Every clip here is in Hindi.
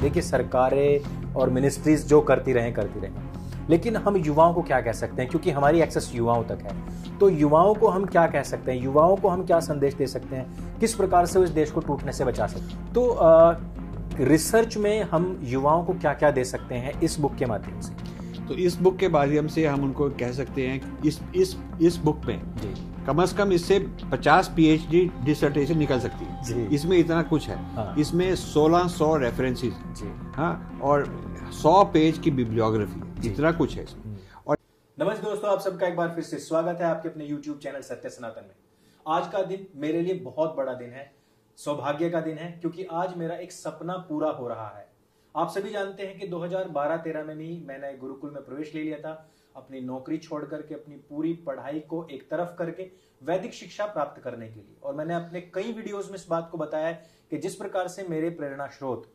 देखिए सरकारें और मिनिस्ट्रीज जो करती रहें करती रहें लेकिन हम युवाओं को क्या कह सकते हैं क्योंकि हमारी एक्सेस युवाओं तक है तो युवाओं को हम क्या कह सकते हैं युवाओं को हम क्या संदेश दे सकते हैं किस प्रकार से उस देश को टूटने से बचा सकते हैं तो आ, रिसर्च में हम युवाओं को क्या क्या दे सकते हैं इस बुक के माध्यम से तो इस बुक के माध्यम से हम उनको कह सकते हैं इस इस इस बुक में कम से कम इससे 50 पीएचडी डिसर्टेशन निकल सकती है इसमें इतना कुछ है हाँ। इसमें 1600 सौ रेफरेंसेज हाँ और 100 पेज की बिब्लियोग्राफी इतना कुछ है इसमें हम्म। और नमस्ते दोस्तों आप सबका एक बार फिर से स्वागत है आपके अपने यूट्यूब चैनल सत्य सनातन में आज का दिन मेरे लिए बहुत बड़ा दिन है सौभाग्य का दिन है क्योंकि आज मेरा एक सपना पूरा हो रहा है आप सभी जानते हैं कि 2012-13 में ही मैंने गुरुकुल में प्रवेश ले लिया था अपनी नौकरी छोड़ करके अपनी पूरी पढ़ाई को एक तरफ करके वैदिक शिक्षा प्राप्त करने के लिए और मैंने अपने कई वीडियोस में इस बात को बताया है कि जिस प्रकार से मेरे प्रेरणा स्रोत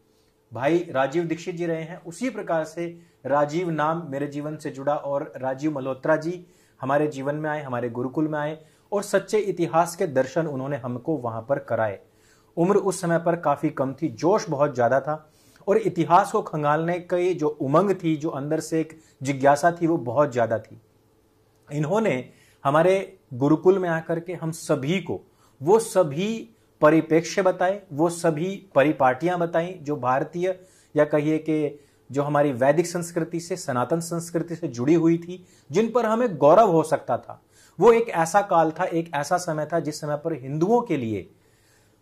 भाई राजीव दीक्षित जी रहे हैं उसी प्रकार से राजीव नाम मेरे जीवन से जुड़ा और राजीव मल्होत्रा जी हमारे जीवन में आए हमारे गुरुकुल में आए और सच्चे इतिहास के दर्शन उन्होंने हमको वहां पर कराए उम्र उस समय पर काफी कम थी जोश बहुत ज्यादा था और इतिहास को खंगालने की जो उमंग थी जो अंदर से एक जिज्ञासा थी वो बहुत ज़्यादा थी इन्होंने हमारे गुरुकुल में आकर के हम सभी को वो सभी परिप्रेक्ष्य बताए वो सभी परिपाटियां बताई जो भारतीय या कहिए कि जो हमारी वैदिक संस्कृति से सनातन संस्कृति से जुड़ी हुई थी जिन पर हमें गौरव हो सकता था वो एक ऐसा काल था एक ऐसा समय था जिस समय पर हिंदुओं के लिए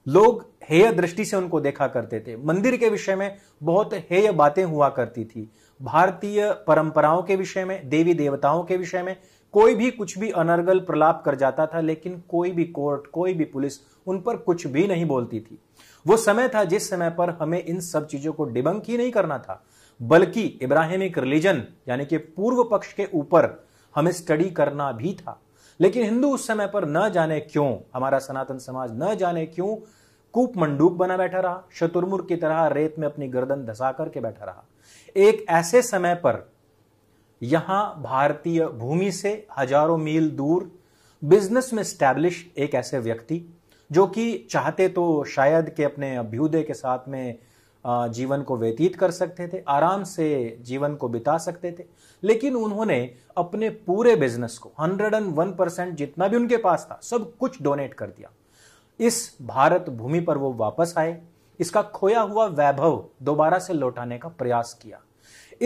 लोग हेय दृष्टि से उनको देखा करते थे मंदिर के विषय में बहुत हेय बातें हुआ करती थी भारतीय परंपराओं के विषय में देवी देवताओं के विषय में कोई भी कुछ भी अनर्गल प्रलाप कर जाता था लेकिन कोई भी कोर्ट कोई भी पुलिस उन पर कुछ भी नहीं बोलती थी वो समय था जिस समय पर हमें इन सब चीजों को डिबंक ही नहीं करना था बल्कि इब्राहिमिक रिलीजन यानी कि पूर्व पक्ष के ऊपर हमें स्टडी करना भी था लेकिन हिंदू उस समय पर न जाने क्यों हमारा सनातन समाज न जाने क्यों कूप मंडूक बना बैठा रहा शतुर्मुर्ग की तरह रेत में अपनी गर्दन धसा करके बैठा रहा एक ऐसे समय पर यहां भारतीय भूमि से हजारों मील दूर बिजनेस में स्टैब्लिश एक ऐसे व्यक्ति जो कि चाहते तो शायद के अपने अभ्युदय के साथ में जीवन को व्यतीत कर सकते थे आराम से जीवन को बिता सकते थे लेकिन उन्होंने अपने पूरे बिजनेस को 101 परसेंट जितना भी उनके पास था सब कुछ डोनेट कर दिया इस भारत भूमि पर वो वापस आए इसका खोया हुआ वैभव दोबारा से लौटाने का प्रयास किया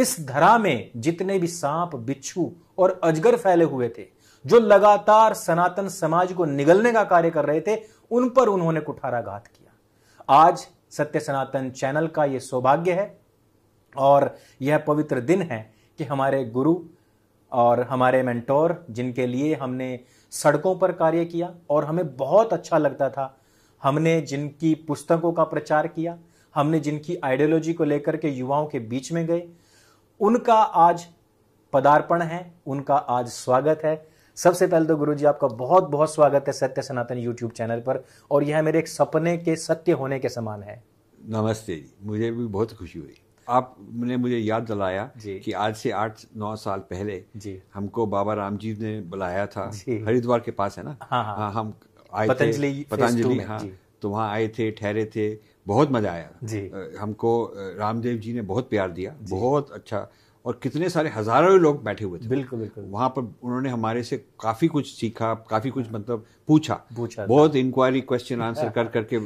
इस धरा में जितने भी सांप बिच्छू और अजगर फैले हुए थे जो लगातार सनातन समाज को निगलने का कार्य कर रहे थे उन पर उन्होंने कुठाराघात किया आज सत्य सनातन चैनल का यह सौभाग्य है और यह पवित्र दिन है कि हमारे गुरु और हमारे मेंटोर जिनके लिए हमने सड़कों पर कार्य किया और हमें बहुत अच्छा लगता था हमने जिनकी पुस्तकों का प्रचार किया हमने जिनकी आइडियोलॉजी को लेकर के युवाओं के बीच में गए उनका आज पदार्पण है उनका आज स्वागत है सबसे पहले तो गुरु जी आपका बहुत बहुत स्वागत है सत्य सनातन यूट्यूब चैनल पर और यह मेरे एक सपने के सत्य होने के समान है नमस्ते जी मुझे भी बहुत खुशी हुई आपने मुझे याद दिलाया कि आज से आठ नौ साल पहले जी हमको बाबा रामजी ने बुलाया था हरिद्वार के पास है ना हाँ, हाँ, हाँ हम आए पतंजलि पतंजलि हाँ तो वहाँ आए थे ठहरे थे बहुत मजा आया जी हमको रामदेव जी ने बहुत प्यार दिया बहुत अच्छा और कितने सारे हजारों लोग बैठे हुए थे बिल्कुल बिल्कुल वहाँ पर उन्होंने हमारे से काफ़ी कुछ सीखा काफ़ी कुछ मतलब पूछा पूछा बहुत इंक्वायरी क्वेश्चन आंसर कर करके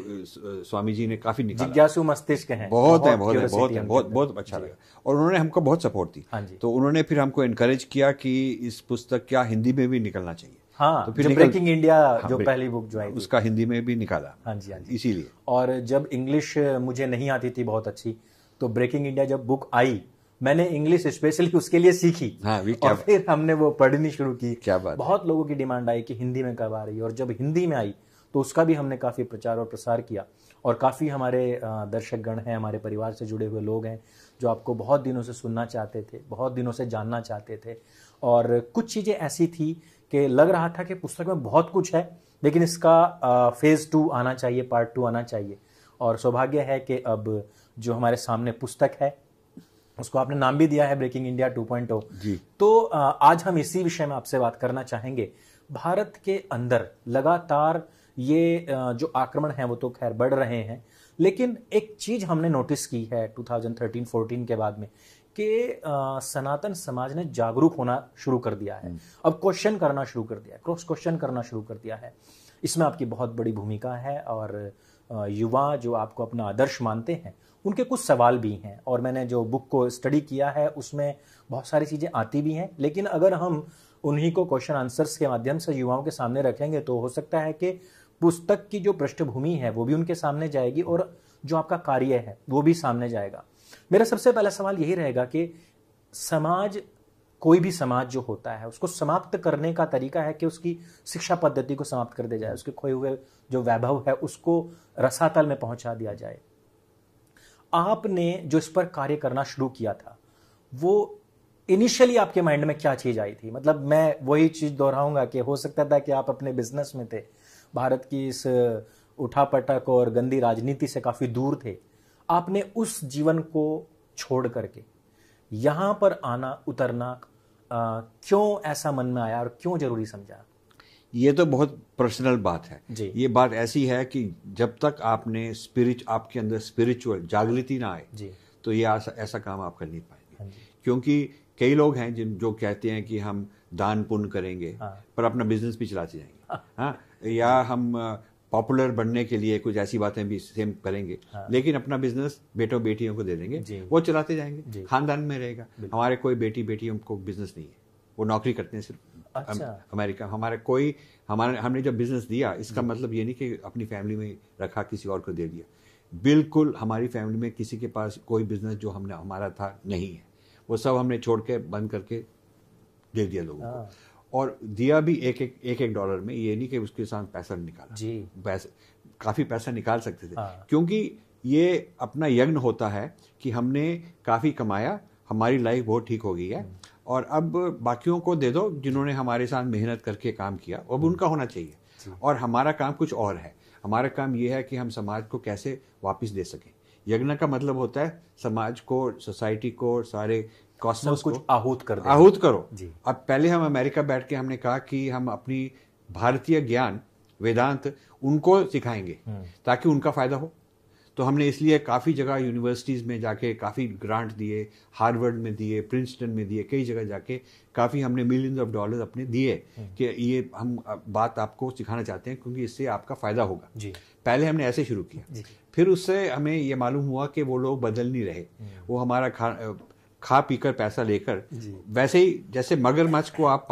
स्वामी जी ने काफ़ी जिज्ञासु मस्तिष्क है बहुत है बहुत बहुत बहुत बहुत अच्छा लगा और उन्होंने हमको बहुत सपोर्ट दी हाँ तो उन्होंने फिर हमको इनक्रेज किया कि इस पुस्तक क्या हिंदी में भी निकलना चाहिए हाँ, तो फिर ब्रेकिंग इंडिया हाँ, जो पहली बुक जो आई उसका हिंदी में भी निकाला हाँ जी हाँ जी इसीलिए और जब इंग्लिश मुझे नहीं आती थी बहुत अच्छी तो ब्रेकिंग इंडिया जब बुक आई मैंने इंग्लिश स्पेशली उसके लिए सीखी हाँ, और फिर हमने वो पढ़नी शुरू की क्या बात बहुत लोगों की डिमांड आई कि हिंदी में कब आ रही है और जब हिंदी में आई तो उसका भी हमने काफ़ी प्रचार और प्रसार किया और काफ़ी हमारे दर्शकगण हैं हमारे परिवार से जुड़े हुए लोग हैं जो आपको बहुत दिनों से सुनना चाहते थे बहुत दिनों से जानना चाहते थे और कुछ चीज़ें ऐसी थी कि लग रहा था कि पुस्तक में बहुत कुछ है लेकिन इसका फेज़ टू आना चाहिए पार्ट टू आना चाहिए और सौभाग्य है कि अब जो हमारे सामने पुस्तक है उसको आपने नाम भी दिया है ब्रेकिंग इंडिया 2.0 जी तो आज हम इसी विषय में आपसे बात करना चाहेंगे भारत के अंदर लगातार ये जो आक्रमण है वो तो खैर बढ़ रहे हैं लेकिन एक चीज हमने नोटिस की है 2013-14 के बाद में कि सनातन समाज ने जागरूक होना शुरू कर दिया है हम्म। अब क्वेश्चन करना शुरू कर दिया है क्रॉस क्वेश्चन करना शुरू कर दिया है इसमें आपकी बहुत बड़ी भूमिका है और युवा जो आपको अपना आदर्श मानते हैं उनके कुछ सवाल भी हैं और मैंने जो बुक को स्टडी किया है उसमें बहुत सारी चीज़ें आती भी हैं लेकिन अगर हम उन्हीं को क्वेश्चन आंसर्स के माध्यम से युवाओं के सामने रखेंगे तो हो सकता है कि पुस्तक की जो पृष्ठभूमि है वो भी उनके सामने जाएगी और जो आपका कार्य है वो भी सामने जाएगा मेरा सबसे पहला सवाल यही रहेगा कि समाज कोई भी समाज जो होता है उसको समाप्त करने का तरीका है कि उसकी शिक्षा पद्धति को समाप्त कर दिया जाए उसके खोए हुए जो वैभव है उसको रसातल में पहुंचा दिया जाए आपने जो इस पर कार्य करना शुरू किया था वो इनिशियली आपके माइंड में क्या चीज आई थी मतलब मैं वही चीज दोहराऊंगा कि हो सकता था कि आप अपने बिजनेस में थे भारत की इस उठापटक और गंदी राजनीति से काफी दूर थे आपने उस जीवन को छोड़ करके यहां पर आना उतरना आ, क्यों ऐसा मन में आया और क्यों जरूरी समझा ये तो बहुत पर्सनल बात है ये बात ऐसी है कि जब तक आपने स्पिरिच आपके अंदर स्पिरिचुअल जागृति ना आए तो ये ऐसा ऐसा काम आप कर नहीं पाएंगे हाँ क्योंकि कई लोग हैं जिन जो कहते हैं कि हम दान पुण्य करेंगे हाँ। पर अपना बिजनेस भी चलाते जाएंगे हाँ, हाँ या हम पॉपुलर बनने के लिए कुछ ऐसी बातें भी सेम करेंगे हाँ। लेकिन अपना बिजनेस बेटों बेटियों को दे देंगे वो चलाते जाएंगे खानदान में रहेगा हमारे कोई बेटी बेटियों को बिजनेस नहीं है वो नौकरी करते हैं सिर्फ अच्छा अमेरिका हमारे कोई हमारे हमने जब बिजनेस दिया इसका मतलब ये नहीं कि अपनी फैमिली में रखा किसी और को दे दिया बिल्कुल हमारी फैमिली में किसी के पास कोई बिजनेस जो हमने हमारा था नहीं है वो सब हमने छोड़ के बंद करके दे दिया लोगों को हाँ। और दिया भी एक एक एक एक डॉलर में ये नहीं कि उसके साथ पैसा निकाला जी पैसे काफ़ी पैसा निकाल सकते थे हाँ। क्योंकि ये अपना यज्ञ होता है कि हमने काफ़ी कमाया हमारी लाइफ बहुत ठीक हो गई है हम्म। और अब बाकियों को दे दो जिन्होंने हमारे साथ मेहनत करके काम किया अब उनका होना चाहिए और हमारा काम कुछ और है हमारा काम यह है कि हम समाज को कैसे वापस दे सकें यज्ञ का मतलब होता है समाज को सोसाइटी को सारे कॉस्मोस को आहूत कर आहूत करो जी अब पहले हम अमेरिका बैठ के हमने कहा कि हम अपनी भारतीय ज्ञान वेदांत उनको सिखाएंगे हम्म। ताकि उनका फायदा हो तो हमने इसलिए काफ़ी जगह यूनिवर्सिटीज़ में जाके काफ़ी ग्रांट दिए हार्वर्ड में दिए प्रिंसटन में दिए कई जगह जाके काफ़ी हमने मिलियंस ऑफ डॉलर अपने दिए हम्म। कि ये हम बात आपको सिखाना चाहते हैं क्योंकि इससे आपका फ़ायदा होगा जी पहले हमने ऐसे शुरू किया फिर उससे हमें ये मालूम हुआ कि वो लोग बदल नहीं रहे हम्म। वो हमारा खा खा पी कर पैसा लेकर वैसे ही जैसे मगरमच्छ को आप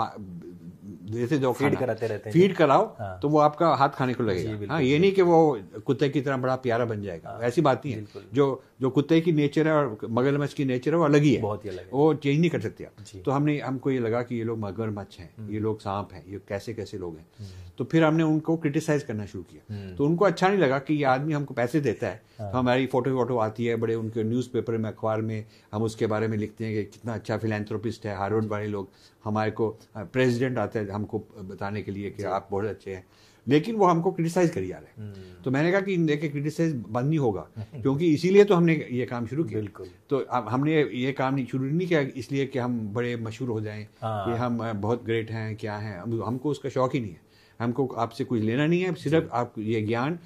जैसे जो फीड कराते रहते हैं फीड कराओ हाँ। तो वो आपका हाथ खाने को लगेगा हाँ ये नहीं कि वो कुत्ते की तरह बड़ा प्यारा बन जाएगा हाँ। ऐसी बात नहीं है जो जो कुत्ते की नेचर है और मगरमच्छ की नेचर है वो अलग ही है बहुत ही अलग वो चेंज नहीं कर सकते आप तो हमने हमको ये लगा कि ये लोग मगरमच्छ हैं हम्म। ये लोग सांप हैं ये कैसे कैसे लोग हैं हम्म। तो फिर हमने उनको क्रिटिसाइज करना शुरू किया हम्म। तो उनको अच्छा नहीं लगा कि ये आदमी हमको पैसे देता है हाँ। तो हमारी फोटो वोटो आती है बड़े उनके न्यूज़पेपर में अखबार में हम उसके बारे में लिखते हैं कि कितना अच्छा फिलेंथ्रोपिस्ट है हार्वर्ड वाले लोग हमारे को प्रेसिडेंट आते हैं हमको बताने के लिए कि आप बहुत अच्छे हैं लेकिन वो हमको क्रिटिसाइज करी जा रहे हैं हम्म। तो मैंने कहा कि देखे क्रिटिसाइज बंद नहीं होगा क्योंकि इसीलिए तो हमने ये काम शुरू किया बिल्कुल तो हमने ये काम नहीं शुरू नहीं किया इसलिए कि हम बड़े मशहूर हो जाएं हाँ। कि हम बहुत ग्रेट हैं क्या हैं हमको उसका शौक ही नहीं है हमको आपसे कुछ लेना नहीं है सिर्फ आप ये ज्ञान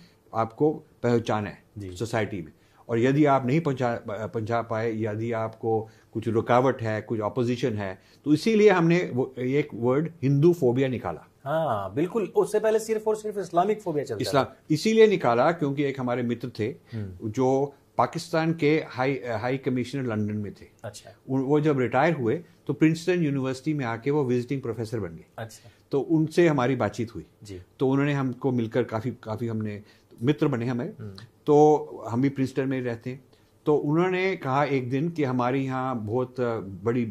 आपको पहुँचाना है सोसाइटी में और यदि आप नहीं पहुँचा पहुँचा पाए यदि आपको कुछ रुकावट है कुछ ऑपोजिशन है तो इसीलिए हमने वो एक वर्ड हिंदू फोबिया निकाला हाँ बिल्कुल उससे पहले सिर्फ और सिर्फ इस्लामिक फोबिया चलता इस्लाम इसीलिए निकाला क्योंकि एक हमारे मित्र थे हम्म। जो पाकिस्तान के हाई हाई कमिश्नर लंदन में थे अच्छा वो जब रिटायर हुए तो प्रिंसटन यूनिवर्सिटी में आके वो विजिटिंग प्रोफेसर बन गए अच्छा तो उनसे हमारी बातचीत हुई जी तो उन्होंने हमको मिलकर काफ़ी काफ़ी हमने मित्र बने हमारे हम्म। तो हम भी प्रिंसटन में रहते हैं तो उन्होंने कहा एक दिन कि हमारे यहाँ बहुत बड़ी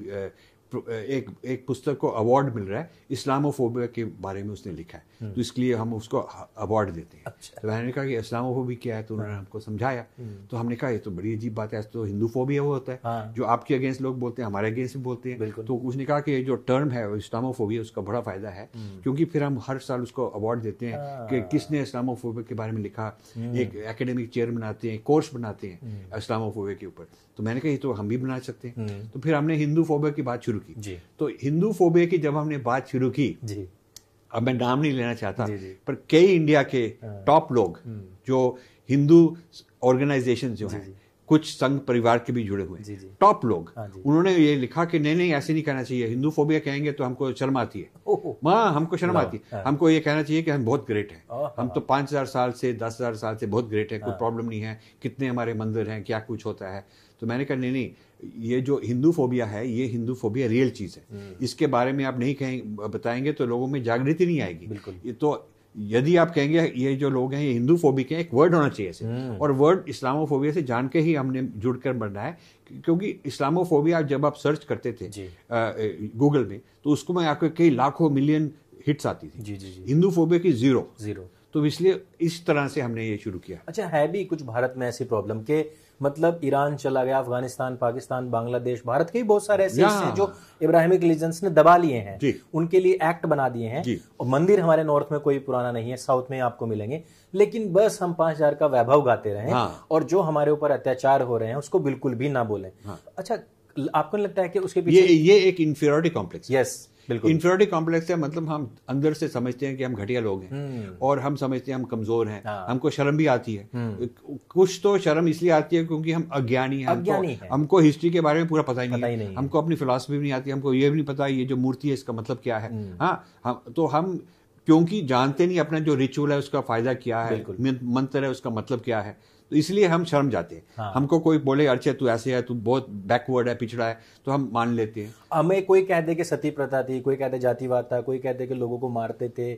एक एक पुस्तक को अवार्ड मिल रहा है इस्लामोफोबिया के बारे में उसने लिखा है हम्म। तो इसलिए हम उसको अवार्ड देते हैं अच्छा। तो मैंने कहा कि इस्लामोफोबी क्या है तो उन्होंने हमको समझाया हम्म। तो हमने कहा ये तो बड़ी अजीब बात है तो हिंदू फोबिया वो होता है हाँ। जो आपके अगेंस्ट लोग बोलते हैं हमारे अगेंस्ट भी बोलते हैं तो उसने कहा कि जो टर्म है इस्लामोफोबिया उसका बड़ा फायदा है हम्म। क्योंकि फिर हम हर साल उसको अवार्ड देते हैं हाँ। कि किसने इस्लामोफोबिया के बारे में लिखा एक एकेडमिक चेयर बनाते हैं कोर्स बनाते हैं इस्लामोफोबिया के ऊपर तो मैंने कहा ये तो हम भी बना सकते हैं हम्म। तो फिर हमने हिंदू फोबिया की बात शुरू की तो हिंदू फोबिया की जब हमने बात शुरू की अब मैं नाम नहीं लेना चाहता जी जी। पर कई इंडिया के हाँ। टॉप लोग हम्म। जो हिंदू ऑर्गेनाइजेशन जो हैं कुछ संघ परिवार के भी जुड़े हुए टॉप लोग हाँ, उन्होंने ये लिखा कि नहीं नहीं ऐसे नहीं कहना चाहिए हिंदू फोबिया कहेंगे तो हमको शर्म आती है माँ हमको शर्म आती है हाँ। हमको ये कहना चाहिए कि हम बहुत ग्रेट हैं हम तो पांच हजार साल से दस हजार साल से बहुत ग्रेट है कोई प्रॉब्लम नहीं है कितने हमारे मंदिर हैं क्या कुछ होता है तो मैंने कहा नहीं नहीं ये जो हिंदू फोबिया है ये हिंदू फोबिया रियल चीज़ है हम्म। इसके बारे में आप नहीं कहें बताएंगे तो लोगों में जागृति नहीं आएगी बिल्कुल ये तो यदि आप कहेंगे ये जो लोग हैं ये हिंदू फोबिक हैं एक वर्ड होना चाहिए इसे हम्म। और वर्ड इस्लामोफोबिया से जान के ही हमने जुड़कर है क्योंकि इस्लामोफोबिया जब आप सर्च करते थे गूगल में तो उसको में आपको कई लाखों मिलियन हिट्स आती थी जी जी हिंदू फोबिया की जीरो जीरो तो इसलिए इस तरह से हमने ये शुरू किया अच्छा है भी कुछ भारत में ऐसी प्रॉब्लम के मतलब ईरान चला गया अफगानिस्तान पाकिस्तान बांग्लादेश भारत के बहुत सारे ऐसे हैं जो इब्राहिमिक रिलीजन ने दबा लिए हैं उनके लिए एक्ट बना दिए हैं और मंदिर हमारे नॉर्थ में कोई पुराना नहीं है साउथ में आपको मिलेंगे लेकिन बस हम पांच हजार का वैभव गाते रहे हाँ। और जो हमारे ऊपर अत्याचार हो रहे हैं उसको बिल्कुल भी ना बोले हाँ। अच्छा आपको लगता है कि उसके पीछे ये, ये एक inferiority complex yes inferiority complex है मतलब हम अंदर से समझते हैं कि हम घटिया लोग हैं हम्म। और हम समझते हैं हम कमजोर हैं हाँ। हमको शर्म भी आती है हम्म। कुछ तो शर्म इसलिए आती है क्योंकि हम अज्ञानी हैं हमको, हमको हिस्ट्री के बारे में पूरा पता ही नहीं, नहीं हमको अपनी फिलासफी भी नहीं आती हमको ये भी नहीं पता ये जो मूर्ति है इसका मतलब क्या है हम्म। हाँ हम तो हम क्योंकि जानते नहीं अपना जो रिचुअल है उसका फायदा क्या है मंत्र है उसका मतलब क्या है तो इसलिए हम शर्म जाते हैं हाँ। हमको कोई बोले अर्चे तू ऐसे है तू बहुत बैकवर्ड है पिछड़ा है तो हम मान लेते हैं हमें कोई कह दे कि सती प्रथा थी कोई कह दे जातिवाद था कोई कह दे कि लोगों को मारते थे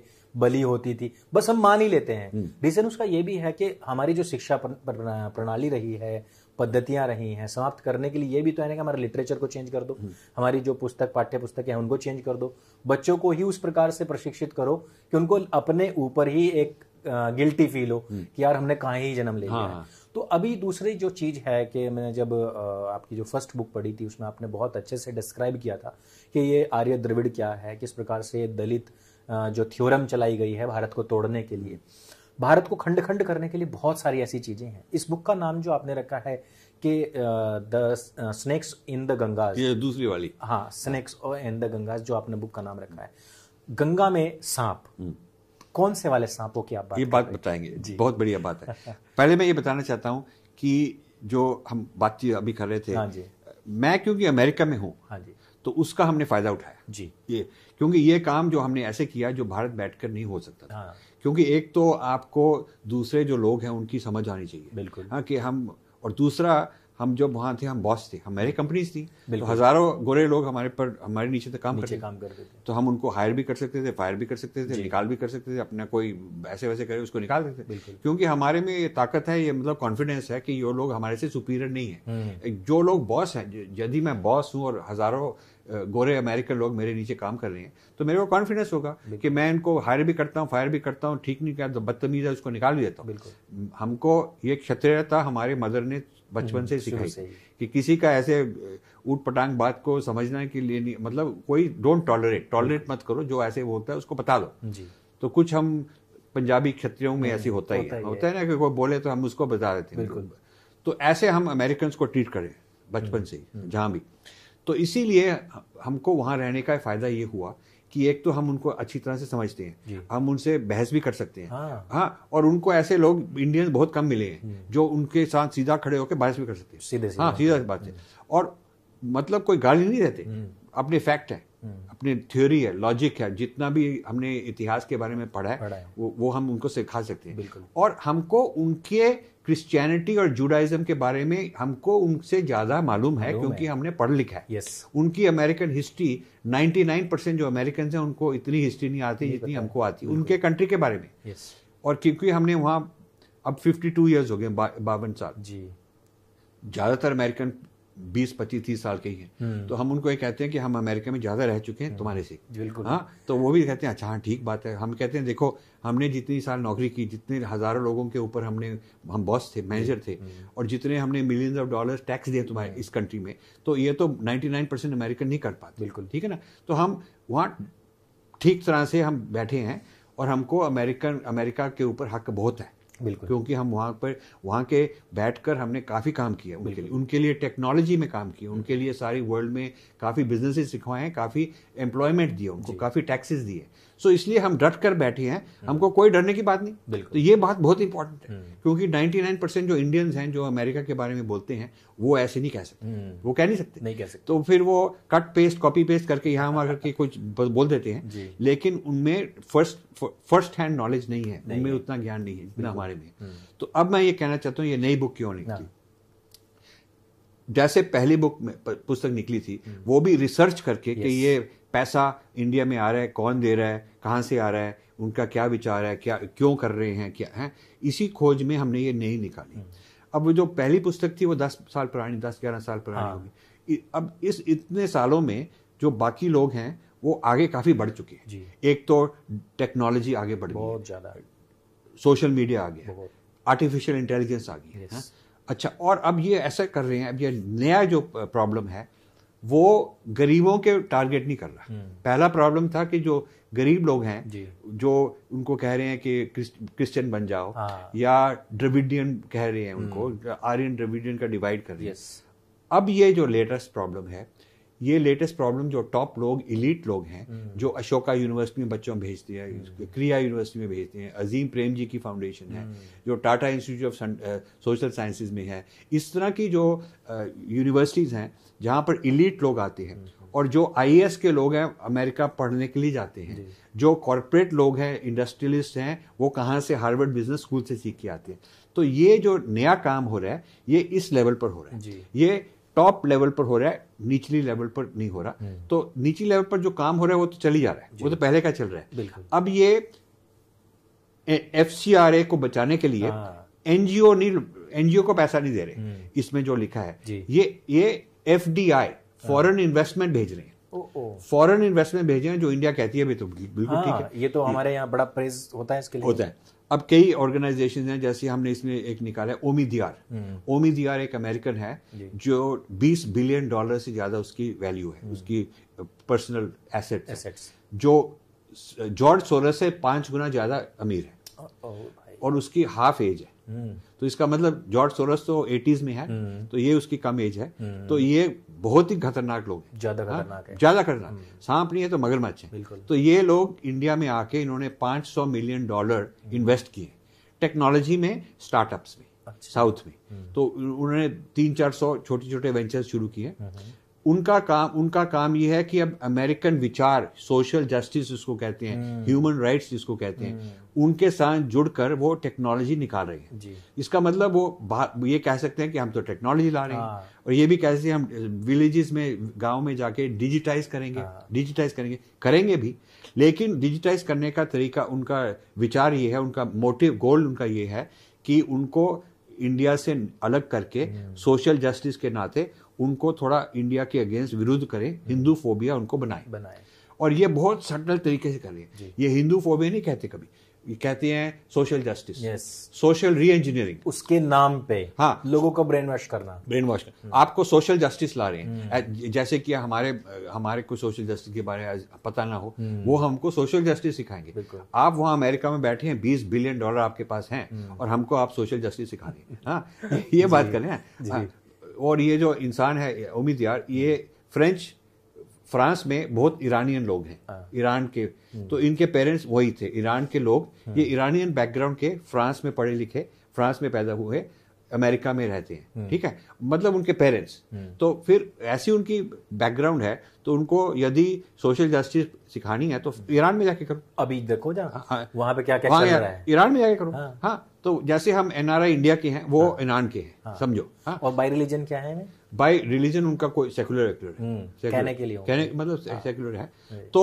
बलि होती थी बस हम मान ही लेते हैं हम्म। रीजन उसका यह भी है कि हमारी जो शिक्षा प्रणाली रही है पद्धतियां रही हैं समाप्त करने के लिए ये भी तो है ना कि हमारे लिटरेचर को चेंज कर दो हम्म। हमारी जो पुस्तक पाठ्य पुस्तक है उनको चेंज कर दो बच्चों को ही उस प्रकार से प्रशिक्षित करो कि उनको अपने ऊपर ही एक गिल्टी फील हो हम्म। कि यार हमने कहा ही जन्म ले लिया हाँ। है तो अभी दूसरी जो चीज़ है कि मैंने जब आपकी जो फर्स्ट बुक पढ़ी थी उसमें आपने बहुत अच्छे से डिस्क्राइब किया था कि ये आर्य द्रविड़ क्या है किस प्रकार से दलित जो थ्योरम चलाई गई है भारत को तोड़ने के लिए भारत को खंड खंड करने के लिए बहुत सारी ऐसी चीज़ें हैं इस बुक का नाम जो आपने रखा है कि the snakes in the Ganga ये दूसरी वाली हाँ स्नेक्स इन द गंगा जो आपने बुक का नाम रखा है गंगा में सांप हम्म। कौन से वाले सांपों की आप बात ये बात बताएंगे जी बहुत बढ़िया बात है पहले मैं ये बताना चाहता हूँ कि जो हम बातचीत अभी कर रहे थे हाँ जी मैं क्योंकि अमेरिका में हूँ हाँ जी तो उसका हमने फायदा उठाया जी ये क्योंकि ये काम जो हमने ऐसे किया जो भारत बैठकर नहीं हो सकता था हाँ। क्योंकि एक तो आपको दूसरे जो लोग हैं उनकी समझ आनी चाहिए बिल्कुल हाँ कि हम और दूसरा हम जब वहाँ थे हम बॉस थे हमारी कंपनीज थी तो हज़ारों गोरे लोग हमारे पर हमारे नीचे तक काम करते काम करते थे तो हम उनको हायर भी कर सकते थे फायर भी कर सकते थे निकाल भी कर सकते थे अपना कोई ऐसे वैसे करे उसको निकाल देते थे क्योंकि हमारे में ये ताकत है ये मतलब कॉन्फिडेंस है कि ये लोग हमारे से सुपीरियर नहीं है हम्म। जो लोग बॉस हैं यदि मैं बॉस हूँ और हज़ारों गोरे अमेरिकन लोग मेरे नीचे काम कर रहे हैं तो मेरे को कॉन्फिडेंस होगा कि मैं इनको हायर भी करता हूँ फायर भी करता हूँ ठीक नहीं किया तो बदतमीज है उसको निकाल भी देता हूँ हमको ये क्षत्रियता हमारे मदर ने बचपन हम्म, से सिखाई कि किसी का ऐसे ऊट पटांग बात को समझने के लिए नहीं मतलब कोई डोंट टॉलरेट टॉलरेट मत करो जो ऐसे होता है उसको बता दो जी तो कुछ हम पंजाबी क्षेत्रियों में हम्म, ऐसी होता, होता ही है होता है ना कि कोई बोले तो हम उसको बता देते हैं तो ऐसे हम अमेरिकन को ट्रीट करें बचपन हम्म, से जहां भी तो इसीलिए हमको वहां रहने का फ़ायदा ये हुआ कि एक तो हम उनको अच्छी तरह से समझते हैं हम उनसे बहस भी कर सकते हैं हाँ, हाँ और उनको ऐसे लोग इंडियन बहुत कम मिले हैं हम्म। जो उनके साथ सीधा खड़े होकर बहस भी कर सकते हैं सीधे हाँ सीधा बात है हम्म। और मतलब कोई गाली नहीं रहते हम्म। अपने फैक्ट है अपने थ्योरी है लॉजिक है जितना भी हमने इतिहास के बारे में पढ़ा है, पढ़ा है। वो वो हम उनको सिखा सकते हैं और हमको उनके क्रिश्चियनिटी और जुडाइज्म के बारे में हमको उनसे ज़्यादा मालूम है क्योंकि है। हमने पढ़ लिखा है yes. उनकी अमेरिकन हिस्ट्री 99 परसेंट जो अमेरिकन हैं उनको इतनी हिस्ट्री नहीं आती नहीं जितनी हमको आती उनके कंट्री के बारे में yes. और क्योंकि हमने वहाँ अब 52 इयर्स हो गए बावन साल जी ज़्यादातर अमेरिकन बीस पच्चीस तीस साल के ही हैं हम्म। तो हम उनको ये कहते हैं कि हम अमेरिका में ज़्यादा रह चुके हैं हम्म। तुम्हारे से बिल्कुल हाँ तो वो भी कहते हैं अच्छा हाँ ठीक बात है हम कहते हैं देखो हमने जितनी साल नौकरी की जितने हज़ारों लोगों के ऊपर हमने हम बॉस थे मैनेजर थे हम्म। और जितने हमने मिलियंस ऑफ डॉलर्स टैक्स दिए तुम्हारे इस कंट्री में तो ये तो नाइन्टी नाइन परसेंट अमेरिकन नहीं कर पाते बिल्कुल ठीक है ना तो हम वहाँ ठीक तरह से हम बैठे हैं और हमको अमेरिकन अमेरिका के ऊपर हक बहुत है बिल्कुल क्योंकि हम वहाँ पर वहाँ के बैठकर हमने काफ़ी काम किया उनके लिए उनके लिए टेक्नोलॉजी में काम किया उनके लिए सारी वर्ल्ड में काफ़ी बिजनेसेस सिखवाए हैं काफ़ी एम्प्लॉयमेंट दिए उनको काफ़ी टैक्सेस दिए सो इसलिए हम डट कर बैठे हैं हम्म। हमको कोई डरने की बात नहीं तो ये बात बहुत इंपॉर्टेंट है हम्म। क्योंकि 99 परसेंट जो इंडियंस हैं जो अमेरिका के बारे में बोलते हैं वो ऐसे नहीं कह सकते हम्म। वो कह नहीं सकते नहीं कह सकते तो फिर वो कट पेस्ट कॉपी पेस्ट करके यहाँ वहाँ करके कुछ बोल देते हैं लेकिन उनमें फर्स्ट फर्स्ट हैंड नॉलेज नहीं है उनमें उतना ज्ञान नहीं है जितना हमारे में तो अब मैं ये कहना चाहता हूँ ये नई बुक क्यों निकली हाँ। जैसे पहली बुक में पुस्तक निकली थी वो भी रिसर्च करके yes. कि ये पैसा इंडिया में आ रहा है कौन दे रहा है कहाँ से आ रहा है उनका क्या विचार है क्या क्यों कर रहे हैं क्या है इसी खोज में हमने ये नहीं निकाली हम्म। अब जो पहली पुस्तक थी वो दस साल पुरानी दस ग्यारह साल पुरानी हाँ। होगी अब इस इतने सालों में जो बाकी लोग हैं वो आगे काफ़ी बढ़ चुके हैं एक तो टेक्नोलॉजी आगे बढ़ बहुत ज़्यादा सोशल मीडिया आ गया आर्टिफिशियल इंटेलिजेंस आ गई है हाँ। अच्छा और अब ये ऐसा कर रहे हैं अब ये नया जो प्रॉब्लम है वो गरीबों के टारगेट नहीं कर रहा हम्म। पहला प्रॉब्लम था कि जो गरीब लोग हैं जो उनको कह रहे हैं कि क्रिश्चियन बन जाओ हाँ। या ड्रविडियन कह रहे हैं उनको आर्यन हम्म। ड्रविडियन का डिवाइड कर रही हैं अब ये जो लेटेस्ट प्रॉब्लम है ये लेटेस्ट प्रॉब्लम जो टॉप लोग इलीट लोग हैं हम्म। जो अशोका यूनिवर्सिटी में बच्चों भेजते हैं क्रिया यूनिवर्सिटी में भेजते हैं अजीम प्रेम जी की फाउंडेशन है जो Tata Institute of Social Sciences में है इस तरह की जो यूनिवर्सिटीज़ uh, हैं जहाँ पर इलीट लोग आते हैं और जो आई के लोग हैं अमेरिका पढ़ने के लिए जाते हैं जो कॉरपोरेट लोग हैं इंडस्ट्रियलिस्ट हैं वो कहाँ से हार्वर्ड बिजनेस स्कूल से सीख के आते हैं तो ये जो नया काम हो रहा है ये इस लेवल पर हो रहा है ये टॉप लेवल पर हो रहा है निचली लेवल पर नहीं हो रहा हम्म। तो निचली लेवल पर जो काम हो रहा है वो तो चल ही जा रहा है वो तो पहले का चल रहा है अब ये एफ को बचाने के लिए एनजीओ हाँ। नहीं एनजीओ को पैसा नहीं दे रहे हम्म। इसमें जो लिखा है ये ये एफ फॉरन इन्वेस्टमेंट भेज रहे हैं फॉरन इन्वेस्टमेंट भेज रहे हैं जो इंडिया कहती है भी तो बिल्कुल ठीक हाँ, है ये तो हमारे यहाँ बड़ा प्रेज होता है इसके लिए होता है अब कई ऑर्गेनाइजेशन हैं जैसे हमने इसमें एक निकाला है ओमी दियार ओमी दियार एक अमेरिकन है जो 20 बिलियन डॉलर से ज़्यादा उसकी वैल्यू है हम्म। उसकी पर्सनल एसेट जो जॉर्ज सोरस से पांच गुना ज़्यादा अमीर है और उसकी हाफ एज है हम्म। तो इसका मतलब जॉर्ज सोरस तो एटीज में है हम्म। तो ये उसकी कम एज है हम्म। तो ये बहुत ही खतरनाक लोग ज्यादा हाँ, खतरनाक है ज्यादा खतरनाक सांप नहीं है तो मगरमच्छ है तो ये लोग इंडिया में आके इन्होंने 500 मिलियन डॉलर इन्वेस्ट किए टेक्नोलॉजी में स्टार्टअप्स में अच्छा। साउथ में तो उन्होंने तीन चार सौ छोटे छोटे वेंचर्स शुरू किए उनका काम उनका काम यह है कि अब अमेरिकन विचार सोशल जस्टिस जिसको कहते हैं ह्यूमन राइट्स जिसको कहते हैं हम्म। उनके साथ जुड़कर वो टेक्नोलॉजी निकाल रहे हैं इसका मतलब वो ये कह सकते हैं कि हम तो टेक्नोलॉजी ला रहे हैं हाँ। और ये भी कह सकते हैं हम विलेजेस में गांव में जाके डिजिटाइज करेंगे डिजिटाइज हाँ। करेंगे करेंगे भी लेकिन डिजिटाइज करने का तरीका उनका विचार ये है उनका मोटिव गोल उनका ये है कि उनको इंडिया से अलग करके सोशल हम्म। जस्टिस के नाते उनको थोड़ा इंडिया के अगेंस्ट विरोध करें हिंदू फोबिया उनको बनाए बनाए और ये बहुत सटल तरीके से कर रही है ये हिंदू फोबिया नहीं कहते कभी ये कहते हैं social justice social re engineering उसके नाम पे हाँ लोगों को ब्रेन वॉश करना ब्रेन वॉश करना आपको सोशल जस्टिस ला रहे हैं हम्म। जैसे कि हमारे हमारे को सोशल जस्टिस के बारे में पता ना हो हम्म। वो हमको सोशल जस्टिस सिखाएंगे आप वहां अमेरिका में बैठे हैं बीस बिलियन डॉलर आपके पास हैं हम्म। और हमको आप सोशल जस्टिस सिखा हाँ, रहे हैं हाँ ये बात करें और ये जो इंसान है उम्मीद यार ये फ्रेंच फ्रांस में बहुत ईरानियन लोग हैं ईरान हाँ। के हम्म। तो इनके पेरेंट्स वही थे ईरान के लोग ये ईरानियन हाँ। बैकग्राउंड के फ्रांस में पढ़े लिखे फ्रांस में पैदा हुए अमेरिका में रहते हैं हम्म। ठीक है मतलब उनके पेरेंट्स हम्म। तो फिर ऐसी उनकी बैकग्राउंड है तो उनको यदि सोशल जस्टिस सिखानी है तो ईरान में जाके करो अभी देखो जा हाँ, हाँ। वहां पे क्या क्या चल रहा है ईरान में जाके करो हाँ, हाँ तो जैसे हम एनआरआई इंडिया के हैं वो ईरान हाँ। के हैं हाँ। समझो और बाई रिलीजन क्या है बाई रिलीजन उनका कोई सेकुलर है हम्म, कहने के लिए कहने मतलब सेकुलर हाँ। है हाँ। तो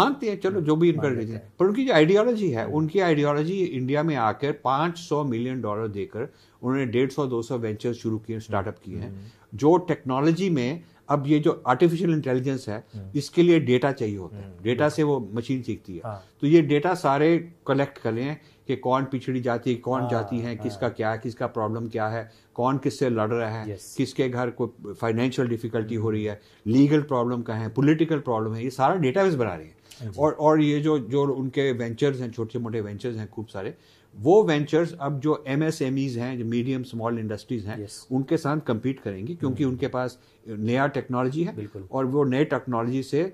मानते हैं चलो जो भी इनका रिलीजन पर उनकी जो आइडियोलॉजी है उनकी आइडियोलॉजी इंडिया में आकर 500 मिलियन डॉलर देकर उन्होंने डेढ़ सौ दो सौ वेंचर शुरू किए स्टार्टअप हम्म। किए हैं हम्म। जो टेक्नोलॉजी में अब ये जो आर्टिफिशियल इंटेलिजेंस है इसके लिए डेटा चाहिए होता है डेटा से वो मशीन सीखती है हाँ। तो ये डेटा सारे कलेक्ट कर लें कि कौन पिछड़ी जाति कौन जाती है हाँ, हाँ। किसका क्या है किसका प्रॉब्लम क्या है कौन किससे लड़ रहा है yes. किसके घर को फाइनेंशियल डिफिकल्टी हो रही mm-hmm. है लीगल प्रॉब्लम का है पोलिटिकल प्रॉब्लम है ये सारा डेटाबेस बना रहे हैं और और ये जो जो उनके वेंचर्स हैं छोटे मोटे वेंचर्स हैं खूब सारे वो वेंचर्स अब जो एम एस एम ईज हैं जो मीडियम स्मॉल इंडस्ट्रीज हैं yes. उनके साथ कम्पीट करेंगी क्योंकि mm-hmm. उनके पास नया टेक्नोलॉजी है और वो नए टेक्नोलॉजी से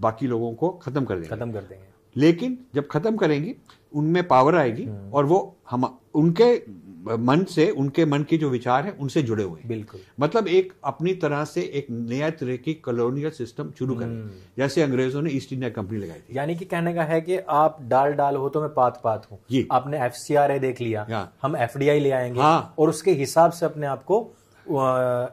बाकी लोगों को खत्म कर देंगे खत्म कर देंगे लेकिन जब खत्म करेंगी उनमें पावर आएगी हाँ। और वो हम उनके मन से उनके मन की जो विचार है उनसे जुड़े हुए बिल्कुल मतलब एक अपनी तरह से एक नया तरह की कॉलोनियल सिस्टम शुरू करें हम्म। जैसे अंग्रेजों ने ईस्ट इंडिया कंपनी लगाई थी यानी कि कहने का है कि आप डाल डाल हो तो मैं पात पात हूँ आपने एफ देख लिया हाँ। हम एफ ले आएंगे हाँ। और उसके हिसाब से अपने आप को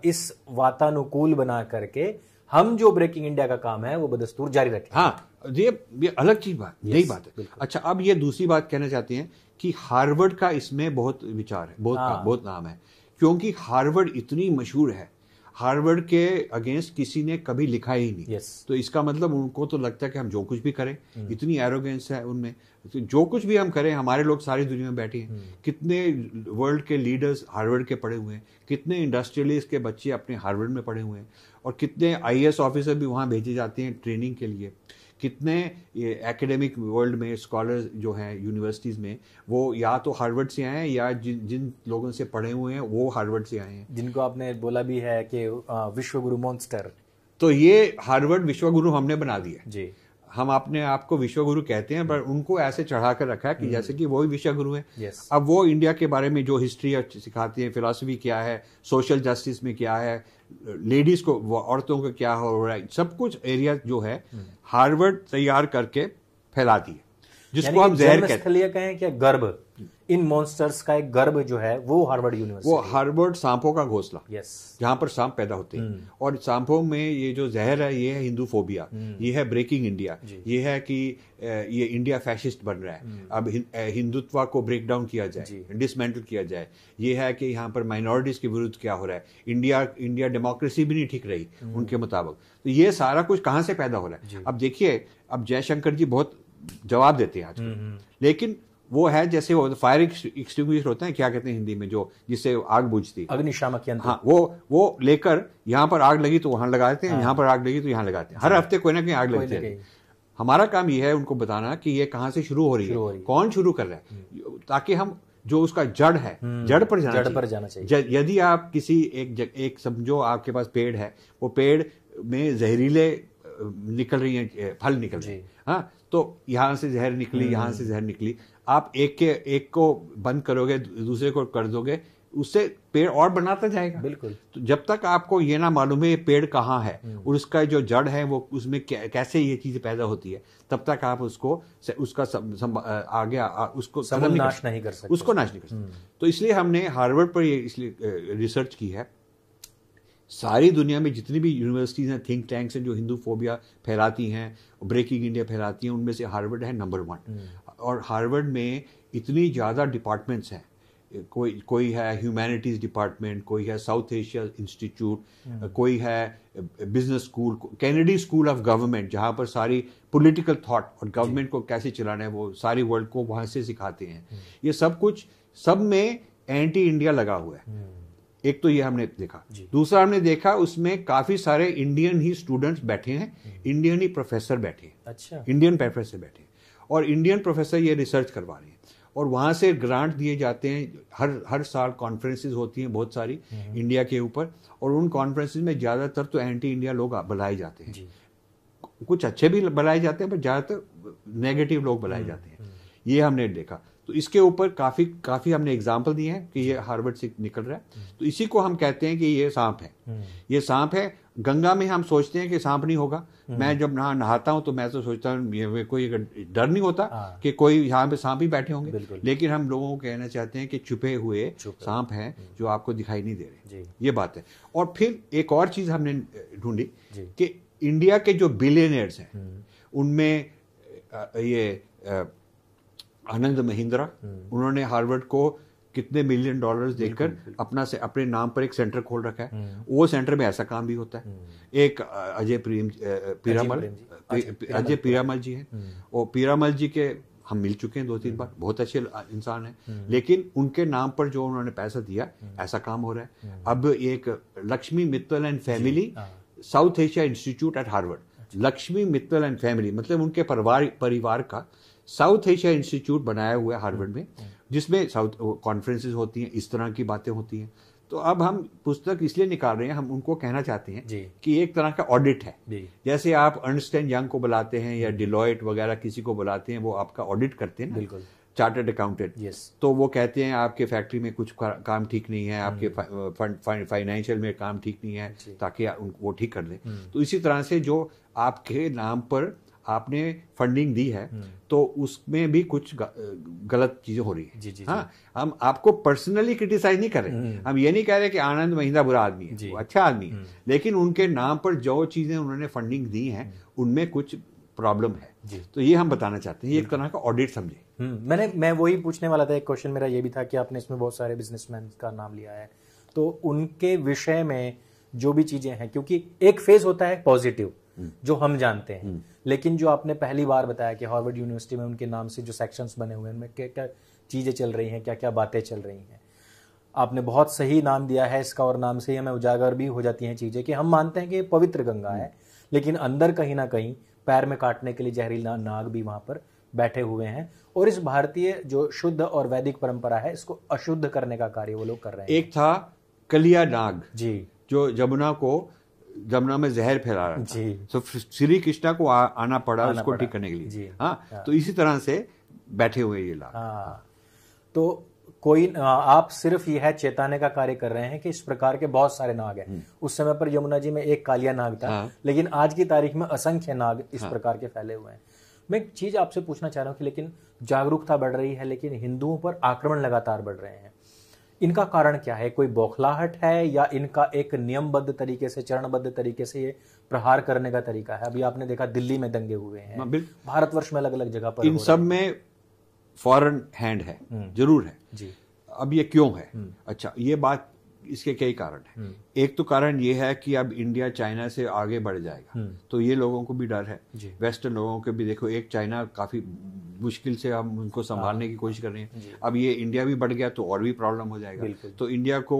इस वातानुकूल बना करके हम जो ब्रेकिंग इंडिया का काम है वो बदस्तूर जारी रखें हाँ ये ये अलग चीज बात yes, यही बात है अच्छा अब ये दूसरी बात कहना चाहते हैं कि हार्वर्ड का इसमें बहुत विचार है बहुत हाँ। बहुत नाम है क्योंकि हार्वर्ड इतनी मशहूर है हार्वर्ड के अगेंस्ट किसी ने कभी लिखा ही नहीं yes. तो इसका मतलब उनको तो लगता है कि हम जो कुछ भी करें हम्म। इतनी एरोगेंस है उनमें तो जो कुछ भी हम करें हमारे लोग सारी दुनिया में बैठे हैं हम्म। कितने वर्ल्ड के लीडर्स हार्वर्ड के पढ़े हुए हैं कितने इंडस्ट्रियलिस्ट के बच्चे अपने हार्वर्ड में पढ़े हुए हैं और कितने आई ऑफिसर भी वहाँ भेजे जाते हैं ट्रेनिंग के लिए कितने एकेडमिक वर्ल्ड में स्कॉलर जो हैं यूनिवर्सिटीज़ में वो या तो हार्वर्ड से आए हैं या जिन जिन लोगों से पढ़े हुए हैं वो हार्वर्ड से आए हैं जिनको आपने बोला भी है कि विश्वगुरु मॉन्स्टर तो ये हार्वर्ड विश्वगुरु हमने बना दिया जी हम अपने आप को विश्व गुरु कहते हैं पर उनको ऐसे चढ़ा कर रखा है कि हम्म। जैसे कि वो ही विश्व गुरु हैं yes. अब वो इंडिया के बारे में जो हिस्ट्री सिखाती है फिलासफी क्या है सोशल जस्टिस में क्या है लेडीज़ को औरतों को क्या हो रहा है सब कुछ एरिया जो है हार्वर्ड हम्म। तैयार करके फैला दिए जिसको हम जहर कहते हैं क्या गर्भ इन मॉन्स्टर्स का एक गर्भ जो है वो हार्वर्ड यूनिवर्सिटी वो हार्वर्ड सांपों का घोसला यस जहाँ पर सांप पैदा होते हैं हम्म। और सांपों में ये जो जहर है ये है हिंदू फोबिया हम्म। ये है ब्रेकिंग इंडिया ये है कि ये इंडिया फैशिस्ट बन रहा है हम्म। अब हिंदुत्व को ब्रेक डाउन किया जाए डिसमेंटल किया जाए ये है कि यहाँ पर माइनॉरिटीज के विरुद्ध क्या हो रहा है इंडिया इंडिया डेमोक्रेसी भी नहीं ठीक रही उनके मुताबिक तो ये सारा कुछ कहाँ से पैदा हो रहा है अब देखिए अब जयशंकर जी बहुत जवाब देते हैं आज लेकिन वो है जैसे वो फायर एक्सटिंग होते हैं क्या कहते हैं हिंदी में जो जिससे आग बुझती अग्निशामक यंत्र हाँ वो वो लेकर यहाँ पर आग लगी तो वहां लगा देते हैं हाँ। यहाँ पर आग लगी तो यहाँ लगाते हैं हर हाँ। हफ्ते कोई ना कहीं आग लगती है हमारा काम यह है उनको बताना कि ये कहाँ से शुरू हो रही है कौन शुरू कर रहा है हम्म। ताकि हम जो उसका जड़ है हम्म। जड़ पर जाना जड़ पर जाना चाहिए यदि आप किसी एक एक समझो आपके पास पेड़ है वो पेड़ में जहरीले निकल रही हैं फल निकल रहे हैं हाँ तो यहाँ से जहर निकली यहाँ से हम्म। जहर निकली आप एक के एक को बंद करोगे दूसरे को कर दोगे उससे पेड़ और बनाता जाएगा बिल्कुल तो जब तक आपको ये ना मालूम है ये पेड़ कहाँ है हम्म। और उसका जो जड़ है वो उसमें कैसे ये चीज पैदा होती है तब तक आप उसको उसका सब, सब, आगे आ, उसको नहीं नाश नहीं कर सकते उसको नाश नहीं कर सकते हम्म। तो इसलिए हमने हार्वर्ड पर ये इसलिए रिसर्च की है सारी दुनिया में जितनी भी यूनिवर्सिटीज़ हैं थिंक टैंक्स हैं जो हिंदू फोबिया फैलाती हैं ब्रेकिंग इंडिया फैलाती हैं उनमें से हार्वर्ड है नंबर वन हम्म। और हार्वर्ड में इतनी ज़्यादा डिपार्टमेंट्स हैं कोई कोई है ह्यूमैनिटीज़ डिपार्टमेंट कोई है साउथ एशिया इंस्टीट्यूट कोई है business school Kennedy School of Government जहाँ पर सारी पॉलिटिकल थॉट और गवर्नमेंट को कैसे चलाना है वो सारी वर्ल्ड को वहाँ से सिखाते हैं hmm. ये सब कुछ सब में एंटी इंडिया लगा हुआ है hmm. एक तो ये हमने देखा दूसरा हमने देखा उसमें काफ़ी सारे इंडियन ही स्टूडेंट्स बैठे हैं इंडियन hmm. ही प्रोफेसर बैठे हैं अच्छा इंडियन प्रोफेसर बैठे हैं और इंडियन प्रोफेसर ये रिसर्च करवा रहे हैं और वहाँ से ग्रांट दिए जाते हैं हर हर साल कॉन्फ्रेंसेज होती हैं बहुत सारी इंडिया हम्म। के ऊपर और उन कॉन्फ्रेंसेज में ज़्यादातर तो एंटी इंडिया लोग बुलाए जाते हैं कुछ अच्छे भी बुलाए जाते हैं पर ज़्यादातर नेगेटिव लोग बुलाए हम्म, जाते हैं हम्म। ये हमने देखा तो इसके ऊपर काफ़ी काफ़ी हमने एग्जाम्पल दिए हैं कि ये हार्वर्ड से निकल रहा है तो इसी को हम कहते हैं कि ये सांप है ये सांप है गंगा में हम सोचते हैं कि सांप नहीं होगा मैं जब नहा नहाता हूँ तो मैं तो सोचता हूँ कोई डर नहीं होता हाँ। कि कोई यहाँ पे सांप ही बैठे होंगे लेकिन हम लोगों को कहना चाहते हैं कि छुपे हुए सांप हैं हम्म। जो आपको दिखाई नहीं दे रहे ये बात है और फिर एक और चीज़ हमने ढूंढी कि इंडिया के जो बिलियनर्स हैं हम्म। उनमें ये आनंद महिंद्रा हम्म। उन्होंने हार्वर्ड को कितने मिलियन डॉलर्स देकर अपना से अपने नाम पर एक सेंटर खोल रखा है हम्म। वो सेंटर में ऐसा काम भी होता है हम्म। एक अजय प्रेम पीरामल अजय पीरामल जी हैं हम्म। वो पीरामल जी के हम मिल चुके हैं दो तीन बार बहुत अच्छे इंसान हैं लेकिन उनके नाम पर जो उन्होंने पैसा दिया ऐसा काम हो रहा है अब एक लक्ष्मी मित्तल एंड फैमिली हाँ। South Asia Institute at Harvard अच्छा। लक्ष्मी मित्तल एंड फैमिली मतलब उनके परिवार परिवार का साउथ एशिया इंस्टीट्यूट बनाया हुआ है हार्वर्ड में जिसमें साउथ कॉन्फ्रेंसेज होती हैं इस तरह की बातें होती हैं तो अब हम पुस्तक इसलिए निकाल रहे हैं हम उनको कहना चाहते हैं कि एक तरह का ऑडिट है जैसे आप अर्नस्ट यंग को बुलाते हैं या डिलॉयट वगैरह किसी को बुलाते हैं वो आपका ऑडिट करते हैं बिल्कुल चार्टर्ड अकाउंटेंट yes. तो वो कहते हैं आपके फैक्ट्री में कुछ काम ठीक नहीं है आपके फाइनेंशियल हम्म। में काम ठीक नहीं है ताकि वो ठीक कर दें हम्म। तो इसी तरह से जो आपके नाम पर आपने फंडिंग दी है हम्म। तो उसमें भी कुछ गलत चीजें हो रही है जी, जी, हाँ हम आपको पर्सनली क्रिटिसाइज नहीं कर रहे हम्म। हम ये नहीं कह रहे कि आनंद महिंदा बुरा आदमी है वो अच्छा आदमी है हम्म। लेकिन उनके नाम पर जो चीजें उन्होंने फंडिंग दी है उनमें कुछ प्रॉब्लम है तो ये हम बताना चाहते हैं एक तरह का ऑडिट समझे मैंने मैं वही पूछने वाला था एक क्वेश्चन मेरा ये भी था कि आपने इसमें बहुत सारे बिजनेसमैन का नाम लिया है तो उनके विषय में जो भी चीजें हैं क्योंकि एक फेज होता है पॉजिटिव जो हम जानते हैं लेकिन जो आपने पहली बार बताया कि हार्वर्ड यूनिवर्सिटी में उनके नाम से जो सेक्शंस बने हुए हैं उनमें क्या क्या चीज़ें चल रही हैं क्या क्या बातें चल रही हैं आपने बहुत सही नाम दिया है इसका और नाम से ही हमें उजागर भी हो जाती हैं चीज़ें कि हम मानते हैं कि पवित्र गंगा है लेकिन अंदर कहीं ना कहीं पैर में काटने के लिए जहरीला नाग भी वहाँ पर बैठे हुए हैं और इस भारतीय जो शुद्ध और वैदिक परंपरा है इसको अशुद्ध करने का कार्य वो लोग कर रहे हैं एक था कलिया नाग जी जो जमुना को जमुना में जहर फैला रहा था सो श्री कृष्णा को आ, आना पड़ा आना उसको ठीक करने के लिए हाँ, हाँ तो इसी तरह से बैठे हुए ये लाल हाँ। तो कोई आप सिर्फ यह चेताने का कार्य कर रहे हैं कि इस प्रकार के बहुत सारे नाग हैं हम्म। उस समय पर यमुना जी में एक कालिया नाग था हाँ। लेकिन आज की तारीख में असंख्य नाग इस हाँ। प्रकार के फैले हुए हैं मैं एक चीज आपसे पूछना चाह रहा हूँ कि लेकिन जागरूकता बढ़ रही है लेकिन हिंदुओं पर आक्रमण लगातार बढ़ रहे हैं इनका कारण क्या है कोई बौखलाहट है या इनका एक नियमबद्ध तरीके से चरणबद्ध तरीके से ये प्रहार करने का तरीका है अभी आपने देखा दिल्ली में दंगे हुए हैं हाँ, भारतवर्ष में अलग अलग जगह पर इन सब में फॉरेन हैंड है हम्म। जरूर है जी अब ये क्यों है हम्म। अच्छा ये बात इसके कई कारण है हम्म। एक तो कारण ये है कि अब इंडिया चाइना से आगे बढ़ जाएगा हम्म। तो ये लोगों को भी डर है वेस्टर्न लोगों के भी देखो एक चाइना काफ़ी मुश्किल से हम उनको हाँ। संभालने की कोशिश कर रहे हैं अब ये इंडिया भी बढ़ गया तो और भी प्रॉब्लम हो जाएगा तो इंडिया को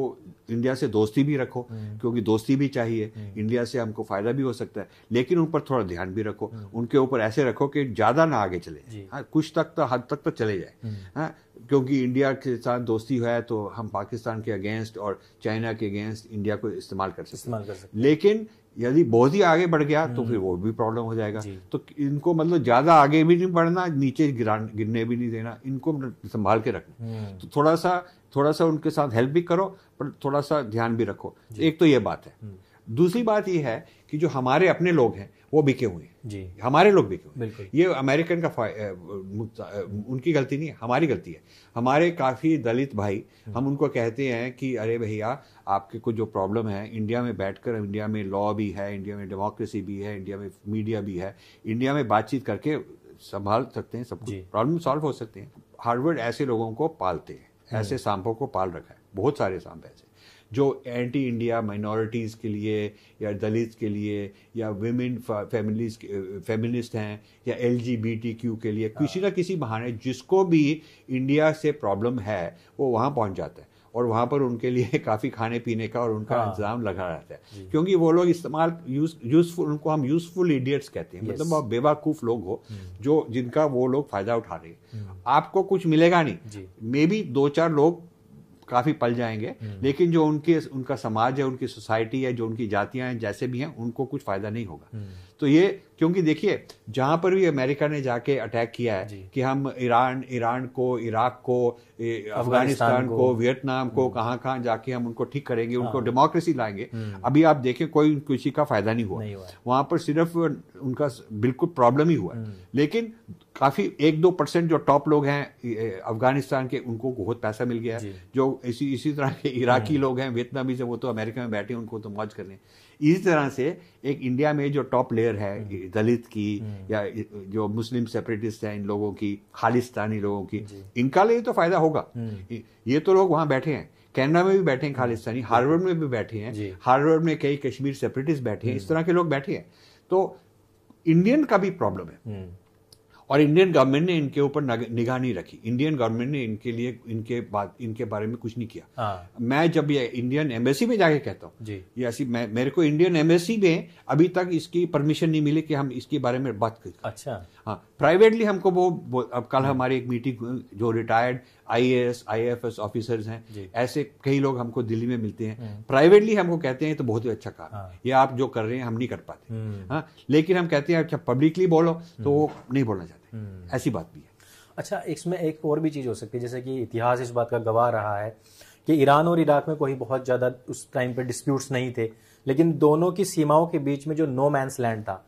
इंडिया से दोस्ती भी रखो हम्म। क्योंकि दोस्ती भी चाहिए इंडिया हम्म। से हमको फ़ायदा भी हो सकता है लेकिन उन पर थोड़ा ध्यान भी रखो उनके ऊपर ऐसे रखो कि ज़्यादा ना आगे चले हाँ, कुछ तक तो हद तक तो चले जाए हाँ, क्योंकि इंडिया के साथ दोस्ती है तो हम पाकिस्तान के अगेंस्ट और चाइना के अगेंस्ट इंडिया को को इस्तेमाल कर सकते इस्तेमाल कर सकते लेकिन यदि बहुत ही आगे बढ़ गया तो हम्म। फिर वो भी प्रॉब्लम हो जाएगा तो इनको मतलब ज्यादा आगे भी नहीं बढ़ना नीचे गिरने भी नहीं देना इनको मतलब संभाल के रखना हम्म। तो थोड़ा सा थोड़ा सा उनके साथ हेल्प भी करो पर थोड़ा सा ध्यान भी रखो एक तो ये बात है हम्म। दूसरी बात यह है कि जो हमारे अपने लोग हैं वो बिके हुए हैं जी हमारे लोग बिके हुए ये अमेरिकन का उनकी गलती नहीं है हमारी गलती है हमारे काफ़ी दलित भाई हम हम्म। उनको कहते हैं कि अरे भैया आपके को जो प्रॉब्लम है इंडिया में बैठकर इंडिया में लॉ भी है इंडिया में डेमोक्रेसी भी है इंडिया में मीडिया भी है इंडिया में बातचीत करके संभाल सकते हैं सब कुछ प्रॉब्लम सॉल्व हो सकते हैं हार्वर्ड ऐसे लोगों को पालते हैं हम्म। ऐसे सांपों को पाल रखा है बहुत सारे सांप ऐसे जो एंटी इंडिया माइनॉरिटीज़ के लिए या दलित के लिए या वेमेन फैमिलीज फेमिनिस्ट हैं या एल के लिए हाँ। किसी ना किसी बहाने जिसको भी इंडिया से प्रॉब्लम है वो वहाँ पहुँच जाता है और वहाँ पर उनके लिए काफ़ी खाने पीने का और उनका हाँ। इंतजाम लगा रहता है क्योंकि वो लोग इस्तेमाल यूज यूजफुल उनको हम यूजफुल इडियट्स कहते हैं मतलब आप बेवाकूफ लोग हो हम्म। जो जिनका वो लोग फ़ायदा उठा रहे हैं हम्म। आपको कुछ मिलेगा नहीं मे बी दो चार लोग काफ़ी पल जाएंगे हम्म। लेकिन जो उनके उनका समाज है उनकी सोसाइटी है जो उनकी जातियां हैं जैसे भी हैं उनको कुछ फ़ायदा नहीं होगा हम्म। तो ये क्योंकि देखिए जहां पर भी अमेरिका ने जाके अटैक किया है कि हम ईरान ईरान को इराक को अफगानिस्तान को, वियतनाम को हम्म। कहां कहां जाके हम उनको ठीक करेंगे उनको हाँ। डेमोक्रेसी लाएंगे हम्म। अभी आप देखें कोई किसी का फायदा नहीं हुआ, हुआ। वहां पर सिर्फ उनका बिल्कुल प्रॉब्लम ही हुआ हम्म। लेकिन काफी एक दो परसेंट जो टॉप लोग हैं अफगानिस्तान के उनको बहुत पैसा मिल गया है जो इसी इसी तरह के इराकी लोग हैं वियतनामी से वो तो अमेरिका में बैठे उनको तो मौज कर लें इसी तरह से एक इंडिया में जो टॉप लेयर है हम्म। दलित की हम्म। या जो मुस्लिम सेपरेटिस्ट हैं इन लोगों की खालिस्तानी लोगों की इनका लिए तो फायदा होगा हम्म। ये तो लोग वहां बैठे हैं कैनेडा में भी बैठे हैं खालिस्तानी हार्वर्ड में भी बैठे हैं हार्वर्ड में कई कश्मीर सेपरेटिस्ट बैठे हैं इस तरह के लोग बैठे हैं तो इंडियन का भी प्रॉब्लम है और इंडियन गवर्नमेंट ने इनके ऊपर निगाह नहीं रखी इंडियन गवर्नमेंट ने इनके लिए इनके बात इनके बारे में कुछ नहीं किया हाँ। मैं जब ये इंडियन एम्बेसी में जाके कहता हूँ ये ऐसी मैं मेरे को इंडियन एम्बेसी में अभी तक इसकी परमिशन नहीं मिली कि हम इसके बारे में बात करें अच्छा हाँ प्राइवेटली हमको वो, वो अब कल हमारी एक मीटिंग जो रिटायर्ड एफ एस ऑफिसर्स हैं ऐसे कई लोग हमको दिल्ली में मिलते हैं प्राइवेटली हम्म। हमको कहते हैं तो बहुत ही अच्छा काम हाँ। ये आप जो कर रहे हैं हम नहीं कर पाते हम्म। हाँ लेकिन हम कहते हैं अच्छा पब्लिकली बोलो तो वो हम्म। नहीं बोलना चाहते ऐसी बात भी है अच्छा इसमें एक और भी चीज़ हो सकती है जैसे कि इतिहास इस बात का गवाह रहा है कि ईरान और इराक में कोई बहुत ज़्यादा उस टाइम पर डिस्प्यूट्स नहीं थे लेकिन दोनों की सीमाओं के बीच में जो नो मैंस लैंड था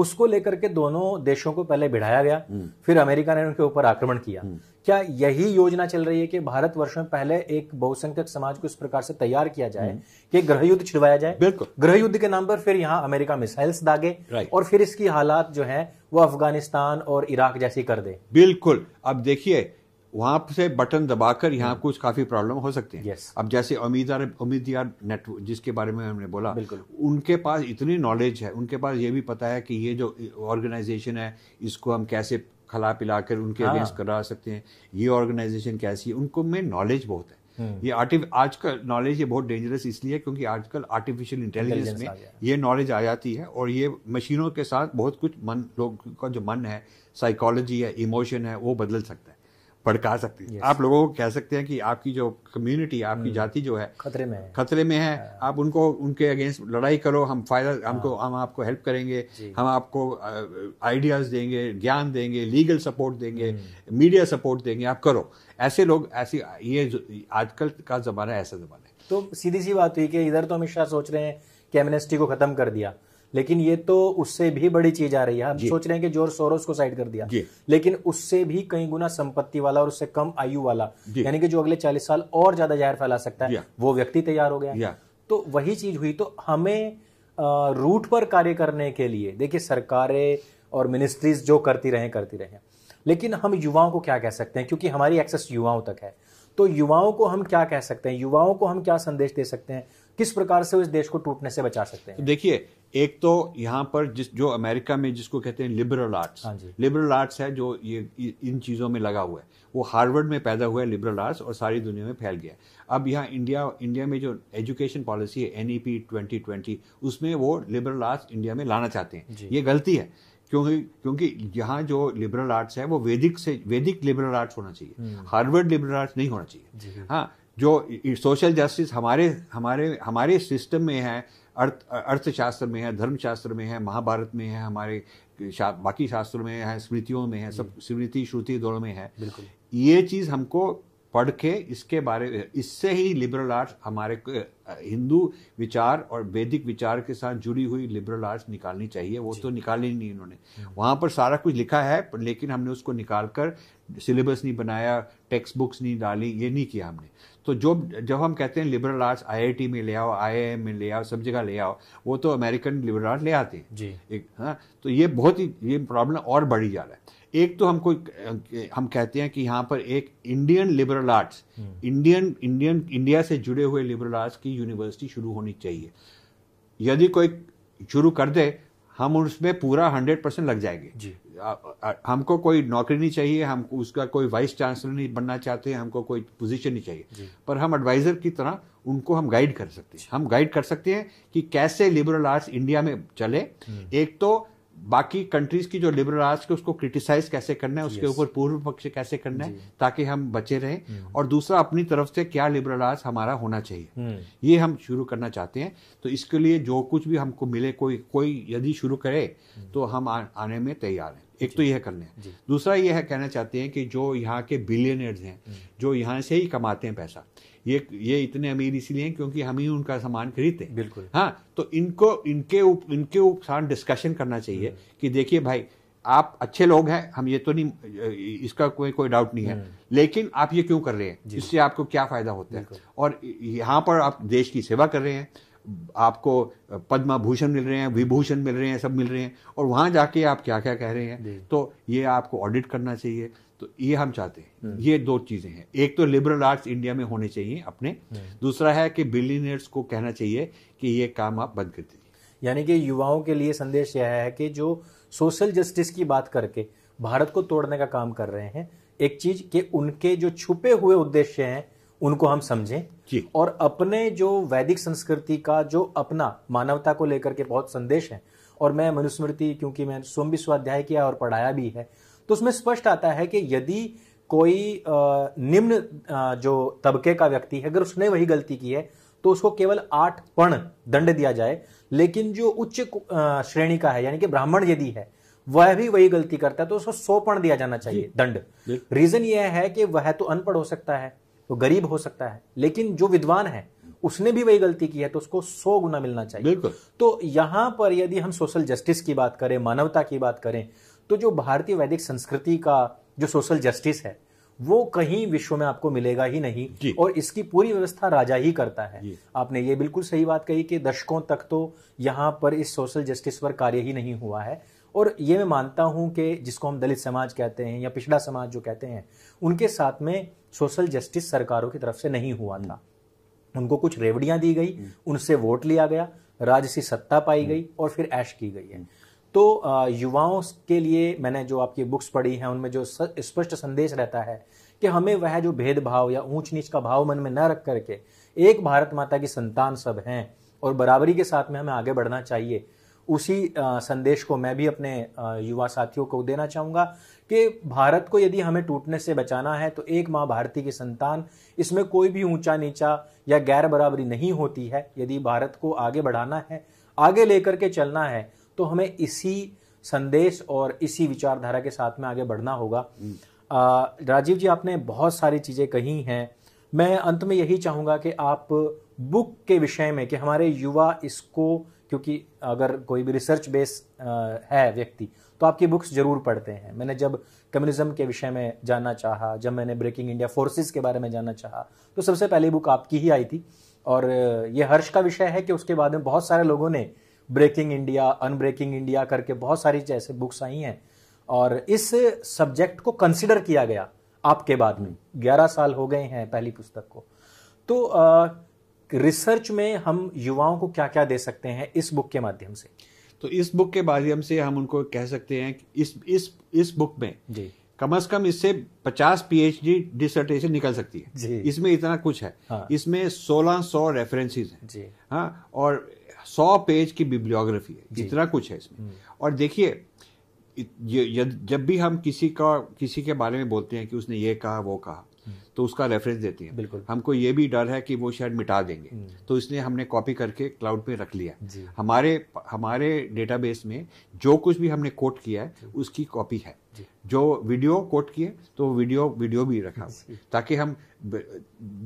उसको लेकर के दोनों देशों को पहले बिढ़ाया गया हम्म। फिर अमेरिका ने उनके ऊपर आक्रमण किया हम्म। क्या यही योजना चल रही है कि भारत वर्ष में पहले एक बहुसंख्यक समाज को इस प्रकार से तैयार किया जाए हम्म। कि ग्रह युद्ध छिड़वाया जाए बिल्कुल ग्रह युद्ध के नाम पर फिर यहाँ अमेरिका मिसाइल्स दागे और फिर इसकी हालात जो है वो अफगानिस्तान और इराक जैसी कर दे बिल्कुल अब देखिए वहां से बटन दबाकर यहाँ हम्म। कुछ काफी प्रॉब्लम हो सकते हैं yes. अब जैसे उम्मीदवार उम्मीदवार नेटवर्क जिसके बारे में हमने बोला उनके पास इतनी नॉलेज है उनके पास ये भी पता है कि ये जो ऑर्गेनाइजेशन है इसको हम कैसे खिला पिला कर उनके अगेंस्ट हाँ। करा सकते हैं ये ऑर्गेनाइजेशन कैसी है उनको में नॉलेज बहुत है हम्म। ये आज का नॉलेज ये बहुत डेंजरस इसलिए क्योंकि आजकल आर्टिफिशियल इंटेलिजेंस में ये नॉलेज आ जाती है और ये मशीनों के साथ बहुत कुछ मन लोग का जो मन है साइकोलॉजी है इमोशन है वो बदल सकता है भड़का सकती है yes. आप लोगों को कह सकते हैं कि आपकी जो कम्युनिटी आपकी hmm. जाति जो है खतरे में है खतरे में है हाँ। आप उनको उनके अगेंस्ट लड़ाई करो हम फायदा हाँ। हमको हम आपको हेल्प करेंगे हम आपको आइडियाज़ देंगे ज्ञान देंगे लीगल सपोर्ट देंगे मीडिया hmm. सपोर्ट देंगे आप करो ऐसे लोग ऐसी ये आजकल का ज़माना ऐसा ज़माना है तो सीधी सी बात हुई कि इधर तो हमेशा सोच रहे हैं कि एमनेस्टी को ख़त्म कर दिया लेकिन ये तो उससे भी बड़ी चीज आ रही है हम सोच रहे हैं कि जोर सोरोस को साइड कर दिया लेकिन उससे भी कई गुना संपत्ति वाला और उससे कम आयु वाला यानी कि जो अगले चालीस साल और ज्यादा जहर फैला सकता है वो व्यक्ति तैयार हो गया तो वही चीज हुई तो हमें रूट पर कार्य करने के लिए देखिए सरकारें और मिनिस्ट्रीज जो करती रहे करती रहे लेकिन हम युवाओं को क्या कह सकते हैं क्योंकि हमारी एक्सेस युवाओं तक है तो युवाओं को हम क्या कह सकते हैं युवाओं को हम क्या संदेश दे सकते हैं किस प्रकार से इस देश को टूटने से बचा सकते हैं तो देखिए एक तो यहाँ पर जिस जो अमेरिका में जिसको कहते हैं लिबरल आर्ट्स लिबरल आर्ट्स है जो ये इन चीज़ों में लगा हुआ है वो हार्वर्ड में पैदा हुआ है लिबरल आर्ट्स और सारी दुनिया में फैल गया अब यहाँ इंडिया इंडिया में जो education policy N E P पी ट्वेंटी ट्वेंटी उसमें वो लिबरल आर्ट्स इंडिया में लाना चाहते हैं ये गलती है क्योंकि क्योंकि यहाँ जो लिबरल आर्ट्स है वो वैदिक से वैदिक लिबरल आर्ट्स होना चाहिए हम्म। हार्वर्ड लिबरल आर्ट्स नहीं होना चाहिए हाँ जो सोशल जस्टिस हमारे हमारे हमारे सिस्टम में है अर्थ अर्थशास्त्र में है धर्मशास्त्र में है महाभारत में है हमारे शा, बाकी शास्त्रों में है स्मृतियों में है सब स्मृति श्रुति दोनों में है ये चीज़ हमको पढ़ के इसके बारे में इससे ही लिबरल आर्ट्स हमारे हिंदू विचार और वैदिक विचार के साथ जुड़ी हुई लिबरल आर्ट्स निकालनी चाहिए वो तो निकाली नहीं इन्होंने हम्म। वहाँ पर सारा कुछ लिखा है लेकिन हमने उसको निकाल कर सिलेबस नहीं बनाया टेक्स्ट बुक्स नहीं डाली ये नहीं किया हमने तो जो जब हम कहते हैं लिबरल आर्ट्स आईआईटी में ले आओ आईआईएम में ले आओ सब जगह ले आओ वो तो अमेरिकन लिबरल आर्ट ले आते हैं जी एक हाँ तो ये बहुत ही ये प्रॉब्लम और बढ़ी जा रहा है एक तो हमको हम कहते हैं कि यहाँ पर एक Indian liberal arts Indian Indian India से जुड़े हुए लिबरल आर्ट्स की यूनिवर्सिटी शुरू होनी चाहिए यदि कोई शुरू कर दे हम उसमें पूरा हंड्रेड परसेंट लग जाएंगे हमको कोई नौकरी नहीं चाहिए हम उसका कोई वाइस चांसलर नहीं बनना चाहते हमको कोई पोजीशन नहीं चाहिए पर हम एडवाइज़र की तरह उनको हम गाइड कर सकते हैं हम गाइड कर सकते हैं कि कैसे लिबरल आर्ट्स इंडिया में चले हम्म। एक तो बाकी कंट्रीज की जो लिबरल आर्ट्स के उसको क्रिटिसाइज कैसे करना है उसके ऊपर yes. पूर्व पक्ष कैसे करना है ताकि हम बचे रहें हम्म। और दूसरा अपनी तरफ से क्या लिबरल आर्ट्स हमारा होना चाहिए हम्म। ये हम शुरू करना चाहते हैं तो इसके लिए जो कुछ भी हमको मिले कोई कोई यदि शुरू करे हम्म। तो हम आ, आने में तैयार हैं एक तो यह करना है दूसरा यह कहना चाहते हैं कि जो यहाँ के बिलियनियर्स हैं जो यहाँ से ही कमाते हैं पैसा ये ये इतने अमीर इसीलिए हैं क्योंकि हम ही उनका सामान खरीदते हैं बिल्कुल हाँ तो इनको इनके उप, इनके साथ डिस्कशन करना चाहिए हम्म। कि देखिए भाई आप अच्छे लोग हैं हम ये तो नहीं इसका कोई कोई डाउट नहीं है हम्म। लेकिन आप ये क्यों कर रहे हैं इससे आपको क्या फायदा होता है और यहाँ पर आप देश की सेवा कर रहे हैं आपको पद्म भूषण मिल रहे हैं विभूषण मिल रहे हैं सब मिल रहे हैं और वहां जाके आप क्या क्या कह रहे हैं तो ये आपको ऑडिट करना चाहिए तो ये हम चाहते हैं ये दो चीजें हैं एक तो लिबरल आर्ट्स इंडिया में होने चाहिए अपने दूसरा है कि बिलीनियर्स को कहना चाहिए कि ये काम आप बंद कर दीजिए यानी कि युवाओं के लिए संदेश यह है कि जो सोशल जस्टिस की बात करके भारत को तोड़ने का काम कर रहे हैं एक चीज के उनके जो छुपे हुए उद्देश्य हैं उनको हम समझें और अपने जो वैदिक संस्कृति का जो अपना मानवता को लेकर के बहुत संदेश है और मैं मनुस्मृति क्योंकि मैं सोम स्वाध्याय किया और पढ़ाया भी है तो उसमें स्पष्ट आता है कि यदि कोई निम्न जो तबके का व्यक्ति है अगर उसने वही गलती की है तो उसको केवल आठ पण दंड दिया जाए लेकिन जो उच्च श्रेणी का है यानी कि ब्राह्मण यदि है वह भी वही गलती करता है तो उसको सौ पण दिया जाना चाहिए दंड रीजन यह है कि वह तो अनपढ़ हो सकता है वो गरीब हो सकता है लेकिन जो विद्वान है उसने भी वही गलती की है तो उसको सौ गुना मिलना चाहिए तो यहां पर यदि हम सोशल जस्टिस की बात करें मानवता की बात करें तो जो भारतीय वैदिक संस्कृति का जो सोशल जस्टिस है वो कहीं विश्व में आपको मिलेगा ही नहीं और इसकी पूरी व्यवस्था राजा ही करता है आपने ये बिल्कुल सही बात कही कि दशकों तक तो यहाँ पर इस सोशल जस्टिस पर कार्य ही नहीं हुआ है और ये मैं मानता हूं कि जिसको हम दलित समाज कहते हैं या पिछड़ा समाज जो कहते हैं उनके साथ में सोशल जस्टिस सरकारों की तरफ से नहीं हुआ था उनको कुछ रेवड़ियां दी गई हम्म। उनसे वोट लिया गया राजसी सत्ता पाई गई हम्म। और फिर ऐश की गई है हम्म। तो युवाओं के लिए मैंने जो आपकी बुक्स पढ़ी हैं उनमें जो स्पष्ट संदेश रहता है कि हमें वह जो भेदभाव या ऊंच नीच का भाव मन में न रख करके एक भारत माता की संतान सब हैं और बराबरी के साथ में हमें आगे बढ़ना चाहिए उसी संदेश को मैं भी अपने युवा साथियों को देना चाहूँगा कि भारत को यदि हमें टूटने से बचाना है तो एक माँ भारती की संतान इसमें कोई भी ऊंचा नीचा या गैर बराबरी नहीं होती है यदि भारत को आगे बढ़ाना है आगे लेकर के चलना है तो हमें इसी संदेश और इसी विचारधारा के साथ में आगे बढ़ना होगा राजीव जी आपने बहुत सारी चीज़ें कही हैं मैं अंत में यही चाहूंगा कि आप बुक के विषय में कि हमारे युवा इसको क्योंकि अगर कोई भी रिसर्च बेस है व्यक्ति तो आपकी बुक्स जरूर पढ़ते हैं मैंने जब कम्युनिज्म के विषय में जानना चाहा जब मैंने ब्रेकिंग इंडिया फोर्सेस के बारे में जानना चाहा तो सबसे पहली बुक आपकी ही आई थी और ये हर्ष का विषय है कि उसके बाद में बहुत सारे लोगों ने ब्रेकिंग इंडिया अनब्रेकिंग इंडिया करके बहुत सारी जैसे बुक्स आई हैं और इस सब्जेक्ट को कंसिडर किया गया आपके बाद में ग्यारह साल हो गए हैं पहली पुस्तक को तो आ, रिसर्च में हम युवाओं को क्या क्या दे सकते हैं इस बुक के माध्यम से तो इस बुक के माध्यम से हम उनको कह सकते हैं कि इस इस इस बुक में जी कम से कम इससे 50 पीएचडी डिसर्टेशन निकल सकती है इसमें इतना कुछ है हाँ। इसमें 1600 रेफरेंसेस हैं जी हाँ और सौ पेज की बिब्लियोग्राफी है जितना कुछ है इसमें हम्म। और देखिए जब भी हम किसी का किसी के बारे में बोलते हैं कि उसने ये कहा वो कहा हम्म। तो उसका रेफरेंस देती हैं बिल्कुल हमको ये भी डर है कि वो शायद मिटा देंगे हम्म। तो इसलिए हमने कॉपी करके क्लाउड पे रख लिया हमारे हमारे डेटाबेस में जो कुछ भी हमने कोट किया है उसकी कॉपी है जो वीडियो कोट किए तो वीडियो वीडियो भी रखा ताकि हम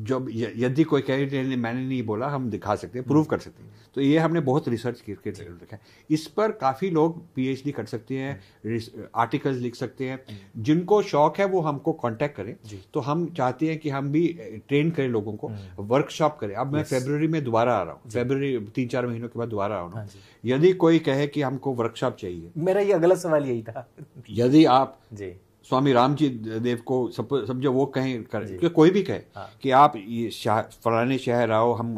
जब यदि कोई कहे मैंने नहीं बोला हम दिखा सकते प्रूव hmm. कर सकते हैं तो ये हमने बहुत रिसर्च करके रखा है इस पर काफ़ी लोग पीएचडी कर सकते हैं आर्टिकल्स hmm. लिख सकते हैं hmm. जिनको शौक है वो हमको कांटेक्ट करें तो हम चाहते हैं कि हम भी ट्रेन करें लोगों को वर्कशॉप करें अब मैं फेबररी में दोबारा आ रहा हूँ फेबररी तीन चार महीनों के बाद दोबारा आ रहा हूँ हाँ यदि कोई कहे कि हमको वर्कशॉप चाहिए मेरा ये अगला सवाल यही था यदि आप জি स्वामी रामजी देव को सब समझो वो कहें कर, कोई भी कहे हाँ। कि आप ये शहर फलाने शहर आओ हम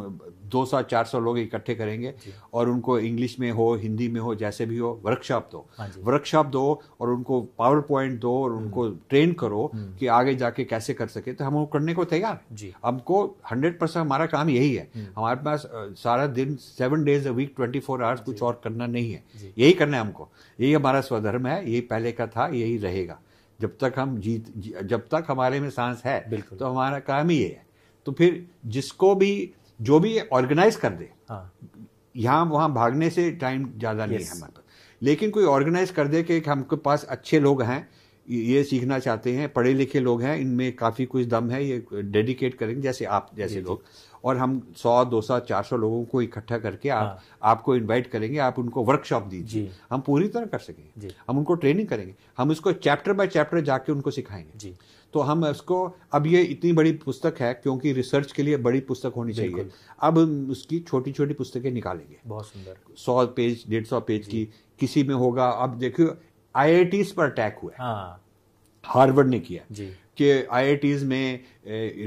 दो सौ चार सौ लोग इकट्ठे करेंगे और उनको इंग्लिश में हो हिंदी में हो जैसे भी हो वर्कशॉप दो हाँ वर्कशॉप दो और उनको पावर पॉइंट दो और हम्म। उनको ट्रेन करो हम्म। कि आगे जाके कैसे कर सके तो हम वो करने को तैयार हमको हंड्रेड परसेंट हमारा काम यही है हम्म। हमारे पास सारा दिन seven days a week twenty four hours कुछ और करना नहीं है यही करना है हमको यही हमारा स्वधर्म है यही पहले का था यही रहेगा जब तक हम जीत जब तक हमारे में सांस है तो हमारा काम ही है तो फिर जिसको भी जो भी ऑर्गेनाइज कर दे हाँ। यहाँ वहाँ भागने से टाइम ज़्यादा नहीं है हमारे पास लेकिन कोई ऑर्गेनाइज कर दे कि हमके पास अच्छे लोग हैं ये सीखना चाहते हैं पढ़े लिखे लोग हैं इनमें काफ़ी कुछ दम है ये डेडिकेट करेंगे जैसे आप जैसे लोग और हम सौ दो सौ चार सौ लोगों को इकट्ठा करके आप हाँ। आपको इनवाइट करेंगे आप उनको वर्कशॉप दीजिए हम पूरी तरह कर सकेंगे हम उनको ट्रेनिंग करेंगे हम इसको चैप्टर बाय चैप्टर जाके उनको सिखाएंगे तो हम इसको अब ये इतनी बड़ी पुस्तक है क्योंकि रिसर्च के लिए बड़ी पुस्तक होनी चाहिए अब उसकी छोटी छोटी पुस्तकें निकालेंगे बहुत सुंदर सौ पेज डेढ़ सौ पेज की किसी में होगा अब देखियो आई पर अटैक हुआ हाँ। हार्वर्ड ने किया कि आईआईटीज़ में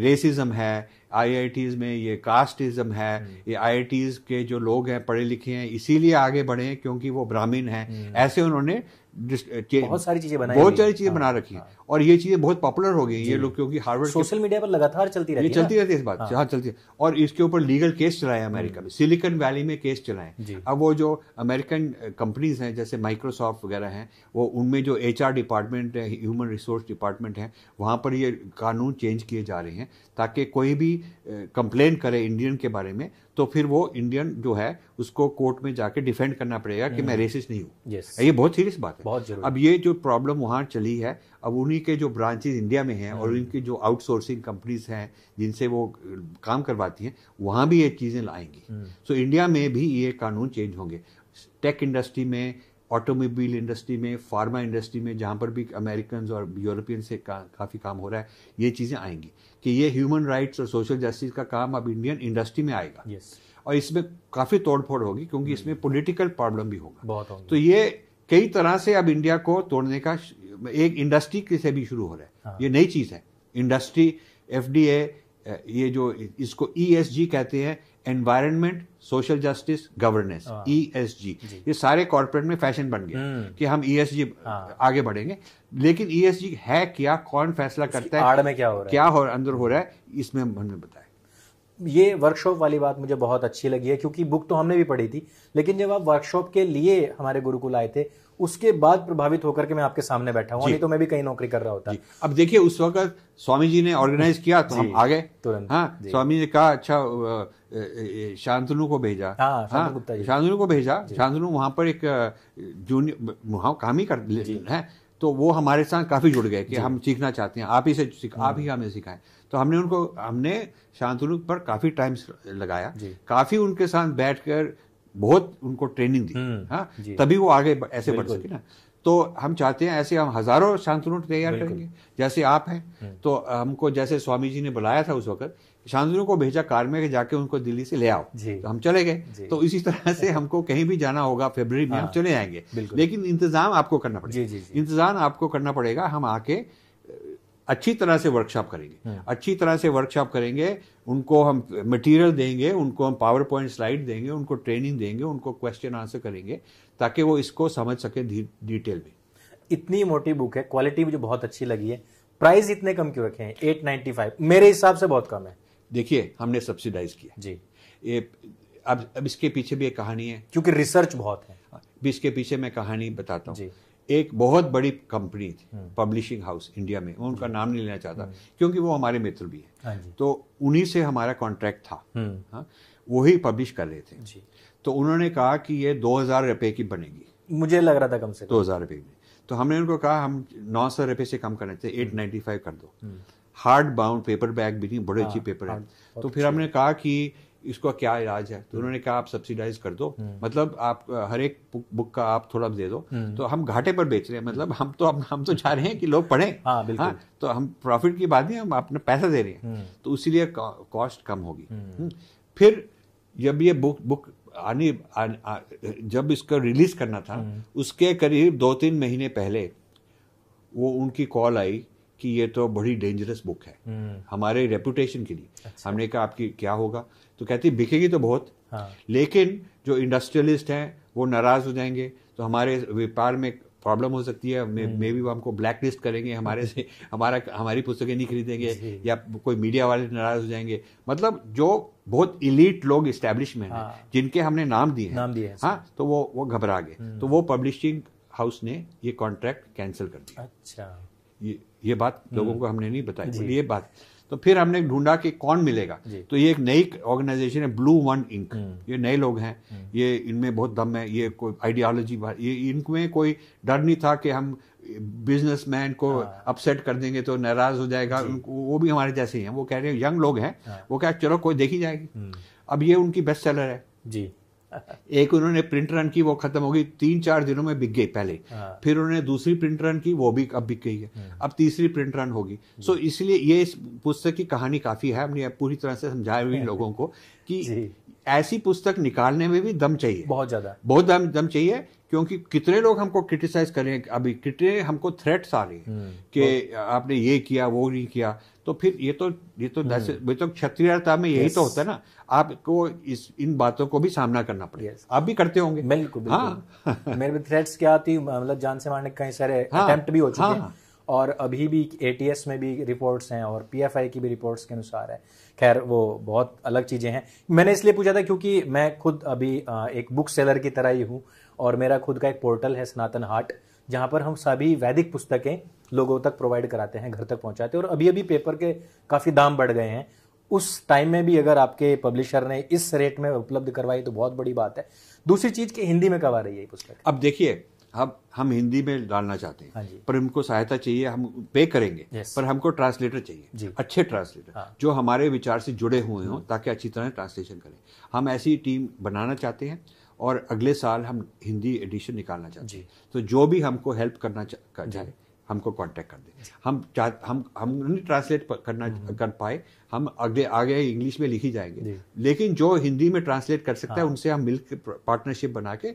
रेसिज्म है आईआईटीज़ में ये कास्टिज्म है हम्म। ये आईआईटीज़ के जो लोग हैं पढ़े लिखे हैं इसीलिए आगे बढ़े हैं क्योंकि वो ब्राह्मीण हैं हम्म। ऐसे उन्होंने बहुत सारी चीजें बनाई बहुत सारी चीजें बना हाँ। रखी है और ये चीजें बहुत पॉपुलर हो गई ये लोग क्योंकि हार्वर्ड सोशल मीडिया पर लगातार चलती रहती चलती रहती है इस बात हाँ।, हाँ चलती है और इसके ऊपर लीगल केस हम्म। चलाए अमेरिका में सिलिकॉन वैली में केस चलाए अब वो जो अमेरिकन कंपनीज हैं जैसे माइक्रोसॉफ्ट वगैरह हैं वो उनमें जो एच डिपार्टमेंट है ह्यूमन रिसोर्स डिपार्टमेंट है वहां पर ये कानून चेंज किए जा रहे हैं ताकि कोई भी कंप्लेन करे इंडियन के बारे में तो फिर वो इंडियन जो है उसको कोर्ट में जाके डिफेंड करना पड़ेगा कि मैं रेसिस्ट हम्म। नहीं हूँ yes. ये बहुत सीरियस बात है बहुत अब ये जो प्रॉब्लम वहाँ चली है अब उन्हीं के जो ब्रांचेज इंडिया में हैं और उनकी हम्म। जो आउटसोर्सिंग कंपनीज हैं जिनसे वो काम करवाती हैं वहाँ भी ये चीज़ें लाएंगी सो हम्म। इंडिया में भी ये कानून चेंज होंगे टेक इंडस्ट्री में ऑटोमोबाइल इंडस्ट्री में फार्मा इंडस्ट्री में जहाँ पर भी अमेरिकन और यूरोपियन से का, काफ़ी काम हो रहा है ये चीज़ें आएंगी कि ये ह्यूमन राइट्स और सोशल जस्टिस का काम अब इंडियन इंडस्ट्री में आएगा yes. और इसमें काफ़ी तोड़फोड़ होगी क्योंकि hmm. इसमें पॉलिटिकल प्रॉब्लम भी होगा बहुत तो ये कई तरह से अब इंडिया को तोड़ने का एक इंडस्ट्री से भी शुरू हो रहा है हाँ। ये नई चीज़ है इंडस्ट्री एफ ये जो इसको ई e कहते हैं environment social justice governance E S G ये सारे कॉर्पोरेट में फैशन बन गया hmm. कि हम ई एस जी आगे बढ़ेंगे लेकिन ईएसजी e है क्या कौन फैसला करता है आड़ में क्या हो रहा है क्या हो अंदर हो रहा है इसमें हमने बताया ये वर्कशॉप वाली बात मुझे बहुत अच्छी लगी है क्योंकि बुक तो हमने भी पढ़ी थी लेकिन जब आप वर्कशॉप के लिए हमारे गुरुकुल आए थे उसके बाद प्रभावित होकर के मैं आपके सामने बैठा हूँ तो मैं भी कहीं नौकरी कर रहा होता अब देखिए उस वक्त स्वामी जी ने ऑर्गेनाइज किया तो हम आ गए तुरंत हाँ स्वामी ने कहा अच्छा शांतनु को भेजा हाँ, शांतनु, हाँ, शांतनु को भेजा शांतनु वहां पर एक जूनियर वहां काम ही कर है तो वो हमारे साथ काफ़ी जुड़ गए कि हम सीखना चाहते हैं आप ही से आप ही हम्म। हमें सिखाएं तो हमने उनको हमने शांतनु पर काफ़ी टाइम लगाया काफ़ी उनके साथ बैठकर बहुत उनको ट्रेनिंग दी हम्म। हाँ तभी वो आगे ऐसे बढ़ सके ना तो हम चाहते हैं ऐसे हम हजारों शांतनु तैयार करेंगे जैसे आप हैं हम्म। तो हमको जैसे स्वामी जी ने बुलाया था उस वक्त शांतनु को भेजा कार में जाके उनको दिल्ली से ले आओ तो हम चले गए तो इसी तरह से हमको कहीं भी जाना होगा फेबर में हम हाँ। चले जाएंगे लेकिन इंतजाम आपको करना पड़ेगा इंतजाम आपको करना पड़ेगा हम आके अच्छी तरह से वर्कशॉप करेंगे हाँ। अच्छी तरह से वर्कशॉप करेंगे उनको हम मटेरियल देंगे उनको हम पावर पॉइंट स्लाइड देंगे उनको ट्रेनिंग देंगे उनको क्वेश्चन आंसर करेंगे ताकि वो इसको समझ सके डिटेल में इतनी मोटी बुक है क्वालिटी मुझे बहुत अच्छी लगी है प्राइस इतने कम क्यों रखे हैं एट नाइन्टी फाइव मेरे हिसाब से बहुत कम है देखिए हमने सब्सिडाइज किया जी ये अब अब इसके पीछे भी एक कहानी है क्योंकि रिसर्च बहुत है हाँ, भी इसके पीछे मैं कहानी बताता हूँ एक बहुत बड़ी कंपनी थी पब्लिशिंग हाउस इंडिया में उनका नाम नहीं लेना चाहता हम्म। क्योंकि वो हमारे मित्र भी हैं हाँ तो उन्हीं से हमारा कॉन्ट्रैक्ट था हम्म। हाँ वही पब्लिश कर रहे थे तो उन्होंने कहा कि ये दो हज़ार रुपये की बनेगी मुझे लग रहा था कम से दो हज़ार रुपये की तो हमने उनको कहा हम नौ सौ रुपये से कम करना चाहिए एट हम्म। नाइन्टी फाइव कर दो हार्ड बाउंड पेपर बैग भी नहीं बड़े अच्छी हाँ, पेपर है तो फिर हमने कहा कि इसका क्या इलाज है तो हम्म। उन्होंने कहा आप सब्सिडाइज कर दो हम्म। मतलब आप हर एक बुक का आप थोड़ा दे दो हम्म। तो हम घाटे पर बेच रहे हैं मतलब हम तो हम तो चाह रहे हैं कि लोग पढ़े हाँ, हाँ, तो हम प्रॉफिट की बात नहीं हम अपना पैसा दे रहे हैं तो इसीलिए कॉस्ट कम होगी फिर जब ये बुक बुक आने जब इसका रिलीज करना था उसके करीब दो तीन महीने पहले वो उनकी कॉल आई कि ये तो बड़ी डेंजरस बुक है हम्म। हमारे रेपुटेशन के लिए अच्छा। हमने कहा आपकी क्या होगा तो कहती बिकेगी तो बहुत हाँ। लेकिन जो इंडस्ट्रियलिस्ट हैं वो नाराज हो जाएंगे तो हमारे व्यापार में प्रॉब्लम हो सकती है मे भी हम्म। वो हमको ब्लैक लिस्ट करेंगे हमारे से हमारा हमारी पुस्तकें नहीं खरीदेंगे या कोई मीडिया वाले नाराज हो जाएंगे मतलब जो बहुत इलीट लोग इस्टेब्लिश में हैं हाँ। जिनके हमने नाम दिए नाम दिए हाँ तो वो वो घबरा गए हम्म। तो वो पब्लिशिंग हाउस ने ये कॉन्ट्रैक्ट कैंसिल कर दिया अच्छा ये ये बात हम्म। लोगों को हमने नहीं बताई बोली ये बात तो फिर हमने ढूंढा कि कौन मिलेगा तो ये एक नई ऑर्गेनाइजेशन है ब्लू वन इंक ये नए लोग हैं हम्म। ये इनमें बहुत दम है ये कोई आइडियोलॉजी ये इनमें कोई डर नहीं था कि हम बिजनेसमैन को अपसेट हाँ। कर देंगे तो नाराज हो जाएगा उनको वो भी हमारे जैसे ही हैं वो कह रहे हैं यंग लोग हैं हाँ। वो कह चलो कोई देखी जाएगी हम्म। अब ये उनकी बेस्ट सेलर है जी एक उन्होंने प्रिंट रन की वो खत्म हो गई तीन चार दिनों में बिक गई पहले हाँ। फिर उन्होंने दूसरी प्रिंट रन की वो भी अब बिक गई है हम्म। अब तीसरी प्रिंट रन होगी सो हम्म। इसलिए ये इस पुस्तक की कहानी काफी है हमने पूरी तरह से समझाया हुई लोगों को कि ऐसी पुस्तक निकालने में भी दम चाहिए बहुत ज्यादा बहुत दम दम चाहिए क्योंकि कितने लोग हमको क्रिटिसाइज करें अभी कितने हमको थ्रेट्स आ रहे हैं हम्म, कि आपने ये किया वो नहीं किया तो फिर ये तो ये तो ये हम्म। तो क्षत्रियता में यही तो होता है ना आपको इस इन बातों को भी सामना करना पड़ेगा आप भी करते होंगे बिल्कुल हाँ मेरे थ्रेट्स क्या आती मतलब जान से मारने कई सारे अटेम्प्ट हाँ। भी हो चुके हाँ। हैं और अभी भी एटीएस में भी रिपोर्ट्स हैं और पीएफआई की भी रिपोर्ट्स के अनुसार है खैर वो बहुत अलग चीज़ें हैं मैंने इसलिए पूछा था क्योंकि मैं खुद अभी एक बुक सेलर की तरह ही हूँ और मेरा खुद का एक पोर्टल है सनातन हाट जहाँ पर हम सभी वैदिक पुस्तकें लोगों तक प्रोवाइड कराते हैं घर तक पहुँचाते हैं और अभी अभी पेपर के काफ़ी दाम बढ़ गए हैं उस टाइम में भी अगर आपके पब्लिशर ने इस रेट में उपलब्ध करवाई तो बहुत बड़ी बात है दूसरी चीज़ कि हिंदी में कब आ रही है पुस्तक अब देखिए हम हम हिंदी में डालना चाहते हैं हाँ पर हमको सहायता चाहिए हम पे करेंगे पर हमको ट्रांसलेटर चाहिए अच्छे ट्रांसलेटर हाँ। जो हमारे विचार से जुड़े हुए हों हाँ। ताकि अच्छी तरह ट्रांसलेशन करें हम ऐसी टीम बनाना चाहते हैं और अगले साल हम हिंदी एडिशन निकालना चाहते हैं तो जो भी हमको हेल्प करना चाहे हमको कांटेक्ट कर दे हम हम हम नहीं ट्रांसलेट करना हम्म, हम्म। कर पाए हम अगले आगे इंग्लिश में लिखी जाएंगे लेकिन जो हिंदी में ट्रांसलेट कर सकता है हाँ। उनसे हम मिल पार्टनरशिप बना के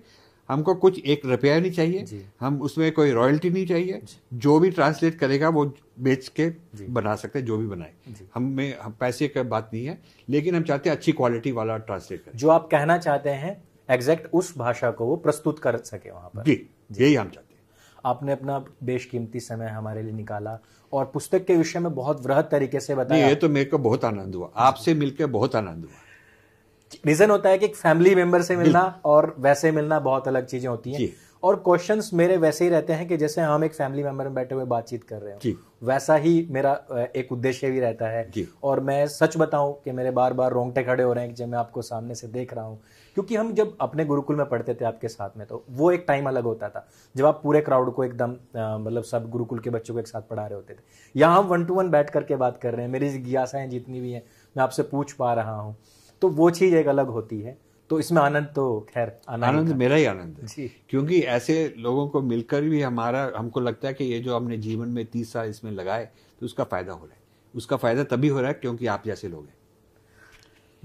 हमको कुछ एक रुपया नहीं चाहिए हम उसमें कोई रॉयल्टी नहीं चाहिए जो भी ट्रांसलेट करेगा वो बेच के बना सकते हैं जो भी बनाए हमें हम पैसे का बात नहीं है लेकिन हम चाहते हैं अच्छी क्वालिटी वाला ट्रांसलेट करें जो आप कहना चाहते हैं एग्जैक्ट उस भाषा को वो प्रस्तुत कर सके वहां पर जी यही हम चाहते हैं आपने अपना बेशकीमती समय हमारे लिए निकाला और पुस्तक के विषय में बहुत वृहद तरीके से बताया ये तो मेरे को बहुत आनंद हुआ आपसे मिलकर बहुत आनंद हुआ रीजन होता है कि फैमिली मेंबर से मिलना और वैसे मिलना बहुत अलग चीजें होती हैं और क्वेश्चंस मेरे वैसे ही रहते हैं कि जैसे हम एक फैमिली मेंबर में बैठे हुए बातचीत कर रहे हैं वैसा ही मेरा एक उद्देश्य भी रहता है और मैं सच बताऊं कि मेरे बार बार रोंगटे खड़े हो रहे हैं जब मैं आपको सामने से देख रहा हूँ क्योंकि हम जब अपने गुरुकुल में पढ़ते थे आपके साथ में तो वो एक टाइम अलग होता था जब आप पूरे क्राउड को एकदम मतलब सब गुरुकुल के बच्चों को एक साथ पढ़ा रहे होते थे यहाँ हम वन टू वन बैठ करके बात कर रहे हैं मेरी जिज्ञासाएं जितनी भी हैं मैं आपसे पूछ पा रहा हूँ तो वो चीज़ एक अलग होती है तो इसमें आनंद तो खैर आनंद मेरा ही आनंद है क्योंकि ऐसे लोगों को मिलकर भी हमारा हमको लगता है कि ये जो हमने जीवन में तीस साल इसमें लगाए तो उसका फ़ायदा हो रहा है उसका फ़ायदा तभी हो रहा है क्योंकि आप जैसे लोग हैं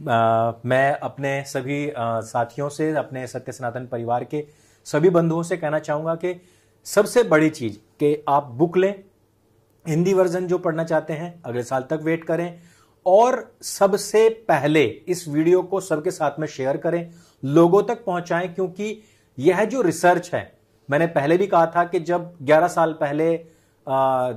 आ, मैं अपने सभी आ, साथियों से अपने सत्य सनातन परिवार के सभी बंधुओं से कहना चाहूंगा कि सबसे बड़ी चीज़ कि आप बुक लें हिंदी वर्जन जो पढ़ना चाहते हैं अगले साल तक वेट करें और सबसे पहले इस वीडियो को सबके साथ में शेयर करें लोगों तक पहुंचाएं क्योंकि यह जो रिसर्च है मैंने पहले भी कहा था कि जब 11 साल पहले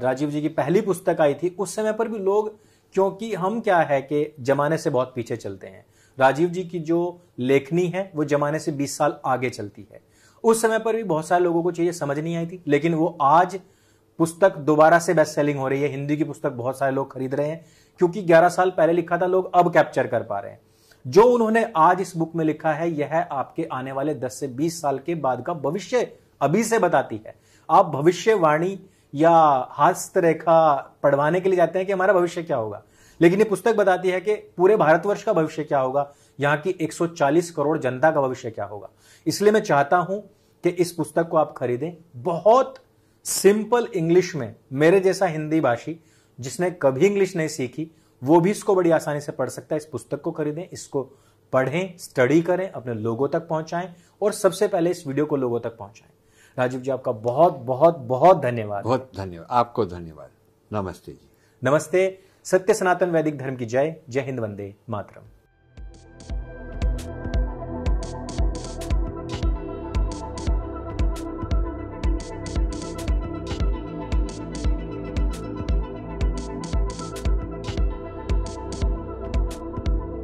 राजीव जी की पहली पुस्तक आई थी उस समय पर भी लोग क्योंकि हम क्या है कि जमाने से बहुत पीछे चलते हैं राजीव जी की जो लेखनी है वो जमाने से 20 साल आगे चलती है उस समय पर भी बहुत सारे लोगों को चीजें समझ नहीं आई थी लेकिन वो आज पुस्तक दोबारा से बेस्ट सेलिंग हो रही है हिंदी की पुस्तक बहुत सारे लोग खरीद रहे हैं क्योंकि 11 साल पहले लिखा था लोग अब कैप्चर कर पा रहे हैं जो उन्होंने आज इस बुक में लिखा है यह आपके आने वाले 10 से 20 साल के बाद का भविष्य अभी से बताती है आप भविष्यवाणी या हास्त रेखा पढ़वाने के लिए जाते हैं कि हमारा भविष्य क्या होगा लेकिन ये पुस्तक बताती है कि पूरे भारतवर्ष का भविष्य क्या होगा यहाँ की 140 करोड़ जनता का भविष्य क्या होगा इसलिए मैं चाहता हूं कि इस पुस्तक को आप खरीदें बहुत सिंपल इंग्लिश में मेरे जैसा हिंदी भाषी जिसने कभी इंग्लिश नहीं सीखी वो भी इसको बड़ी आसानी से पढ़ सकता है इस पुस्तक को खरीदें इसको पढ़ें स्टडी करें अपने लोगों तक पहुंचाएं और सबसे पहले इस वीडियो को लोगों तक पहुंचाएं राजीव जी आपका बहुत बहुत बहुत धन्यवाद बहुत धन्यवाद आपको धन्यवाद नमस्ते जी नमस्ते सत्य सनातन वैदिक धर्म की जय जय हिंद वंदे मातरम